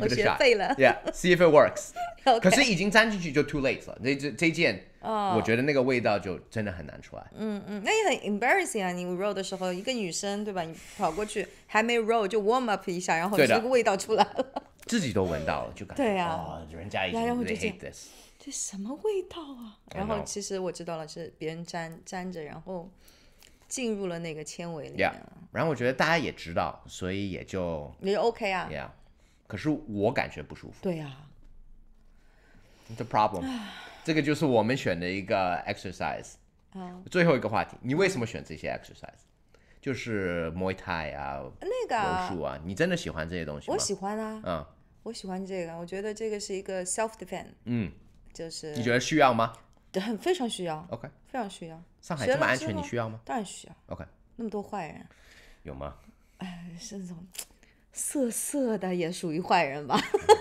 我学废了。Yeah，see if it works. 可是已经粘进去就 too late 了，这这这件，我觉得那个味道就真的很难出来。嗯嗯，那也很 embarrassing 啊，你 roll 的时候，一个女生对吧？你跑过去还没 roll 就 warm up 一下，然后这个味道出来了，自己都闻到了就感觉。对呀，人家已经 this，这什么味道啊？然后其实我知道了，是别人粘粘着，然后进入了那个纤维里面了。然后我觉得大家也知道，所以也就也就 OK 啊。Yeah，可是我感觉不舒服。对呀。The problem，这个就是我们选的一个 exercise。最后一个话题，你为什么选这些 exercise？就是摩耶泰啊，魔术啊，你真的喜欢这些东西吗？我喜欢啊，嗯，我喜欢这个，我觉得这个是一个 self defense。嗯，就是你觉得需要吗？很非常需要。OK，非常需要。上海这么安全，你需要吗？当然需要。OK，那么多坏人，有吗？哎，是种。色色的也属于坏人吧，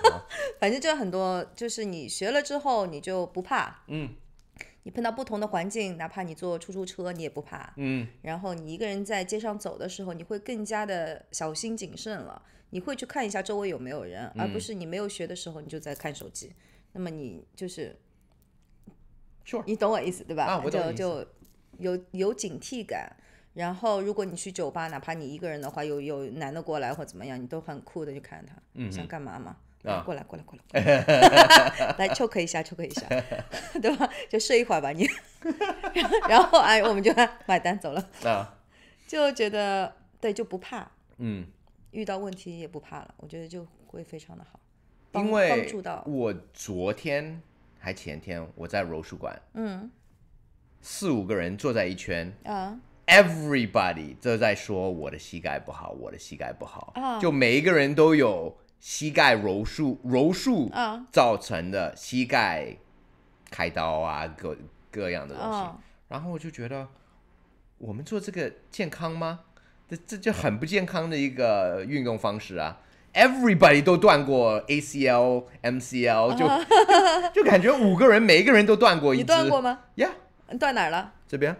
反正就很多，就是你学了之后你就不怕，嗯，你碰到不同的环境，哪怕你坐出租车你也不怕，嗯，然后你一个人在街上走的时候，你会更加的小心谨慎了，你会去看一下周围有没有人，而不是你没有学的时候你就在看手机，那么你就是，你懂我意思对吧？就我有有警惕感。然后，如果你去酒吧，哪怕你一个人的话，有有男的过来或怎么样，你都很酷的就看他，嗯、想干嘛嘛？啊！过来，过来，过来，来 choke 一下，choke 一下，对吧？就睡一会儿吧你。然后，哎，我们就买单走了啊！就觉得对，就不怕，嗯，遇到问题也不怕了。我觉得就会非常的好，因帮助到我。昨天还前天，我在柔术馆，嗯，四五个人坐在一圈，啊。Everybody，这在说我的膝盖不好，我的膝盖不好。就每一个人都有膝盖柔术、柔术造成的膝盖开刀啊，各各样的东西。然后我就觉得，我们做这个健康吗？这这就很不健康的一个运动方式啊！Everybody 都断过 ACL、MCL，就 就感觉五个人每一个人都断过一，你断过吗？呀，断哪了？这边。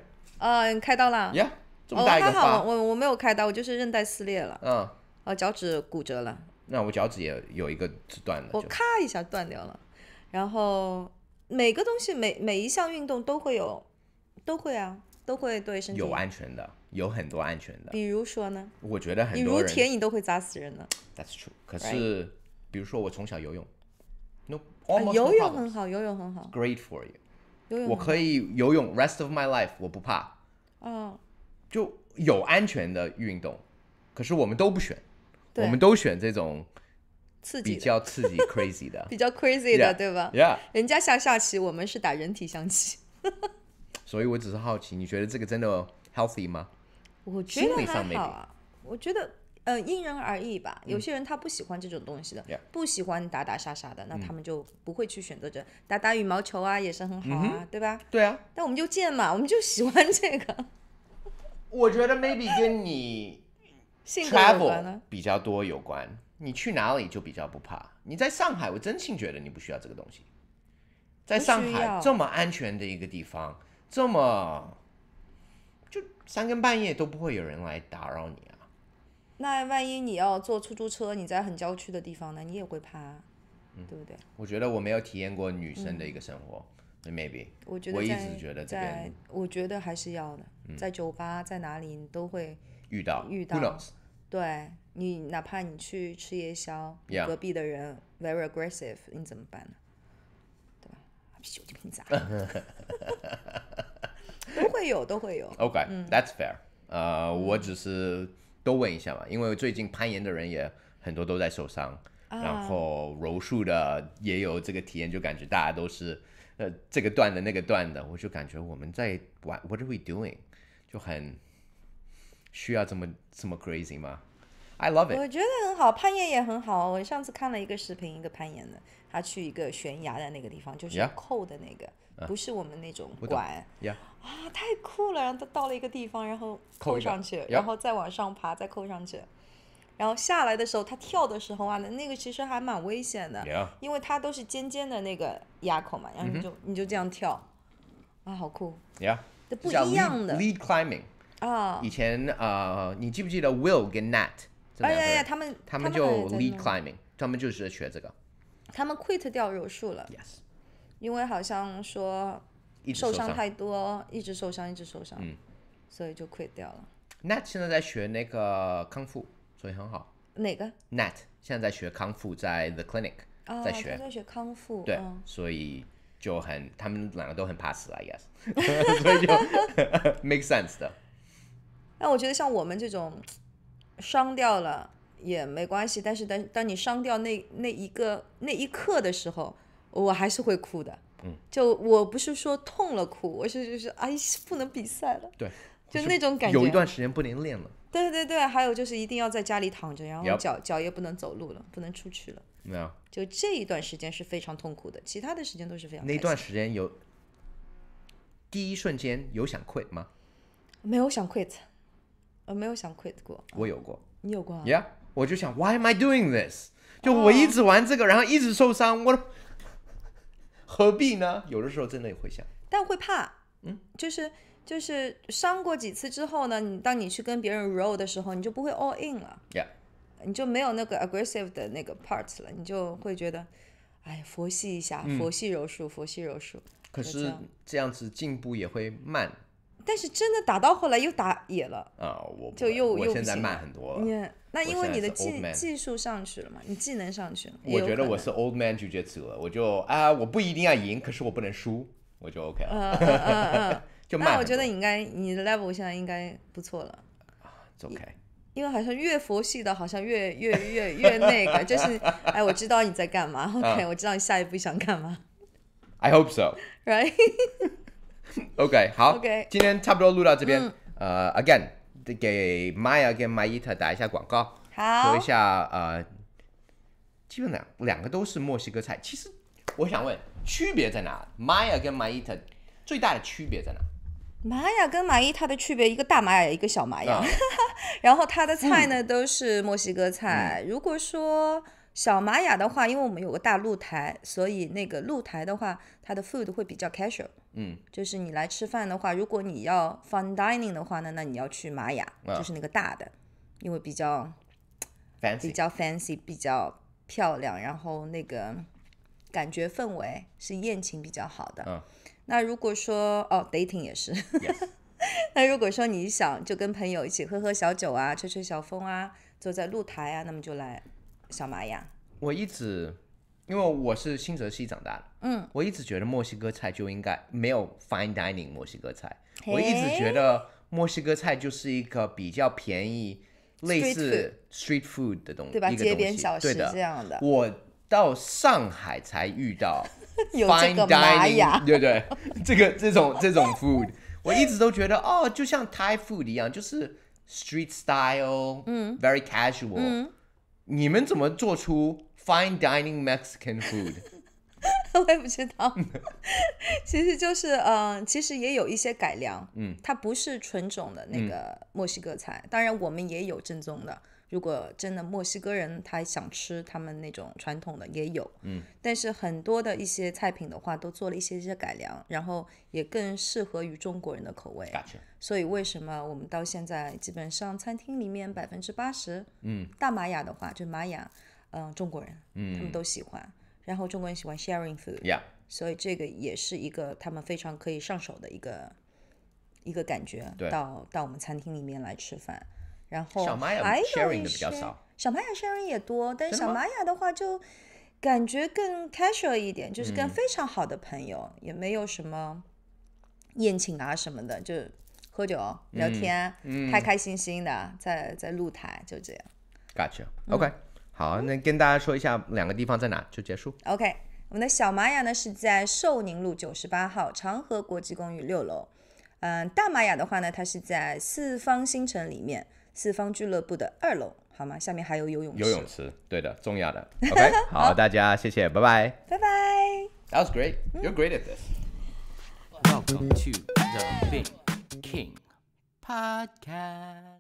啊，开刀了。呀，这么大一个疤，我我没有开刀，我就是韧带撕裂了。嗯，啊，脚趾骨折了。那我脚趾也有一个断了，我咔一下断掉了。然后每个东西，每每一项运动都会有，都会啊，都会对身体有安全的，有很多安全的。比如说呢？我觉得很多人，你如铁，你都会砸死人呢。That's true。可是比如说我从小游泳，no，游泳很好，游泳很好，great for you。我可以游泳，rest of my life，我不怕，哦，就有安全的运动，可是我们都不选，我们都选这种刺激、比较刺激、crazy 的，比较 crazy 的，对吧？Yeah，人家下下棋，我们是打人体象棋，所以我只是好奇，你觉得这个真的 healthy 吗？我觉得还好，我觉得。呃，因人而异吧。有些人他不喜欢这种东西的，不喜欢打打杀杀的，那他们就不会去选择这。打打羽毛球啊，也是很好啊，对吧？对啊。但我们就贱嘛，我们就喜欢这个。我觉得 maybe 跟你 性格呢比较多有关。你去哪里就比较不怕。你在上海，我真心觉得你不需要这个东西。在上海这么安全的一个地方，这么就三更半夜都不会有人来打扰你。那万一你要坐出租车，你在很郊区的地方呢，你也会怕，对不对？我觉得我没有体验过女生的一个生活，Maybe。我觉得在，我觉得还是要的，在酒吧在哪里你都会遇到，遇到，对，你哪怕你去吃夜宵，隔壁的人 very aggressive，你怎么办呢？对吧？酒就给你砸，都会有，都会有。OK，that's fair。呃，我只是。都问一下嘛，因为最近攀岩的人也很多都在受伤，然后柔术的也有这个体验，就感觉大家都是呃这个段的那个段的，我就感觉我们在玩，What are we doing？就很需要这么这么 crazy 吗？I love it。我觉得很好，攀岩也很好。我上次看了一个视频，一个攀岩的，他去一个悬崖的那个地方，就是要扣的那个。不是我们那种拐，呀啊，太酷了！然后他到了一个地方，然后扣上去，然后再往上爬，再扣上去，然后下来的时候，他跳的时候啊，那个其实还蛮危险的，因为它都是尖尖的那个牙口嘛，然后你就你就这样跳啊，好酷！Yeah，这不一样的 Lead climbing 啊，以前啊，你记不记得 Will 跟 Nat？哎呀呀，他们他们就 Lead climbing，他们就是学这个，他们 quit 掉柔术了。Yes。因为好像说受伤太多，一直受伤，一直受伤，所以就 quit 掉了。Nat 现在在学那个康复，所以很好。哪个？Nat 现在在学康复，在 The Clinic，在学在学康复。对，所以就很他们两个都很怕死 i g u e s 所以就 make sense 的。那我觉得像我们这种伤掉了也没关系，但是当当你伤掉那那一个那一刻的时候。我还是会哭的，嗯，就我不是说痛了哭，我是就是哎，不能比赛了，对，就那种感觉。有一段时间不能练了。对对对，还有就是一定要在家里躺着，然后脚脚也不能走路了，不能出去了。没有。就这一段时间是非常痛苦的，其他的时间都是非常。那段时间有第一瞬间有想 quit 吗？没有想 quit，呃，没有想 quit 过。我有过，你有过？Yeah，我就想 Why am I doing this？就我一直玩这个，然后一直受伤，我。何必呢？有的时候真的也会想，但会怕。嗯，就是就是伤过几次之后呢，你当你去跟别人 roll 的时候，你就不会 all in 了，你就没有那个 aggressive 的那个 parts 了，你就会觉得，哎佛系一下，佛系柔术，佛系柔术。可是这样子进步也会慢。但是真的打到后来又打野了啊！我就又又现在不行。你那因为你的技技术上去了嘛？你技能上去了。我觉得我是 old man，拒绝组了。我就啊，我不一定要赢，可是我不能输，我就 OK 了。嗯嗯嗯，就那我觉得应该你的 level 现在应该不错了。OK，因为好像越佛系的，好像越越越越那个，就是哎，我知道你在干嘛。OK，我知道你下一步想干嘛。I hope so. Right. OK，好，o k 今天差不多录到这边。呃，Again，给 Maya 跟 Mayita 打一下广告，好，说一下呃，基本两两个都是墨西哥菜。其实我想问，区别在哪？Maya 跟 Mayita 最大的区别在哪？玛雅跟玛伊它的区别，一个大玛雅，一个小玛雅，然后它的菜呢都是墨西哥菜。如果说小玛雅的话，因为我们有个大露台，所以那个露台的话，它的 food 会比较 casual。嗯，就是你来吃饭的话，如果你要 fun dining 的话呢，那你要去玛雅，就是那个大的，因为比较 fancy，比较 fancy，比较漂亮，然后那个感觉氛围是宴请比较好的。嗯，那如果说哦 dating 也是，那如果说你想就跟朋友一起喝喝小酒啊，吹吹小风啊，坐在露台啊，那么就来。小玛雅，我一直因为我是新泽西长大的，嗯，我一直觉得墨西哥菜就应该没有 fine dining，墨西哥菜，我一直觉得墨西哥菜就是一个比较便宜，类似 street food 的东西，对吧？街边小吃这样的。我到上海才遇到 fine dining，对不对？这个这种这种 food，我一直都觉得哦，就像 Thai food 一样，就是 street style，嗯，very casual，嗯。你们怎么做出 fine dining Mexican food？我也不知道，其实就是，嗯，其实也有一些改良，嗯，它不是纯种的那个墨西哥菜，当然我们也有正宗的。如果真的墨西哥人他想吃他们那种传统的也有，嗯，但是很多的一些菜品的话都做了一些些改良，然后也更适合于中国人的口味。所以为什么我们到现在基本上餐厅里面百分之八十，嗯，大玛雅的话就玛雅，嗯，中国人，嗯，他们都喜欢，然后中国人喜欢 sharing food，所以这个也是一个他们非常可以上手的一个一个感觉，到到我们餐厅里面来吃饭。然后小的比较少，小玛雅 sharing 也多，但小玛雅的话就感觉更 casual 一点，就是跟非常好的朋友，也没有什么宴请啊什么的，就喝酒聊天，开开心心的在在露台，就这样。Got you，OK，好，那跟大家说一下两个地方在哪就结束。OK，我们的小玛雅呢是在寿宁路九十八号长河国际公寓六楼，嗯，大玛雅的话呢，它是在四方新城里面。四方俱乐部的二楼，好吗？下面还有游泳游泳池，对的，重要的。OK，好，大家，谢谢，拜拜，拜拜。That was great. You're great at this. Welcome to the Big King Podcast.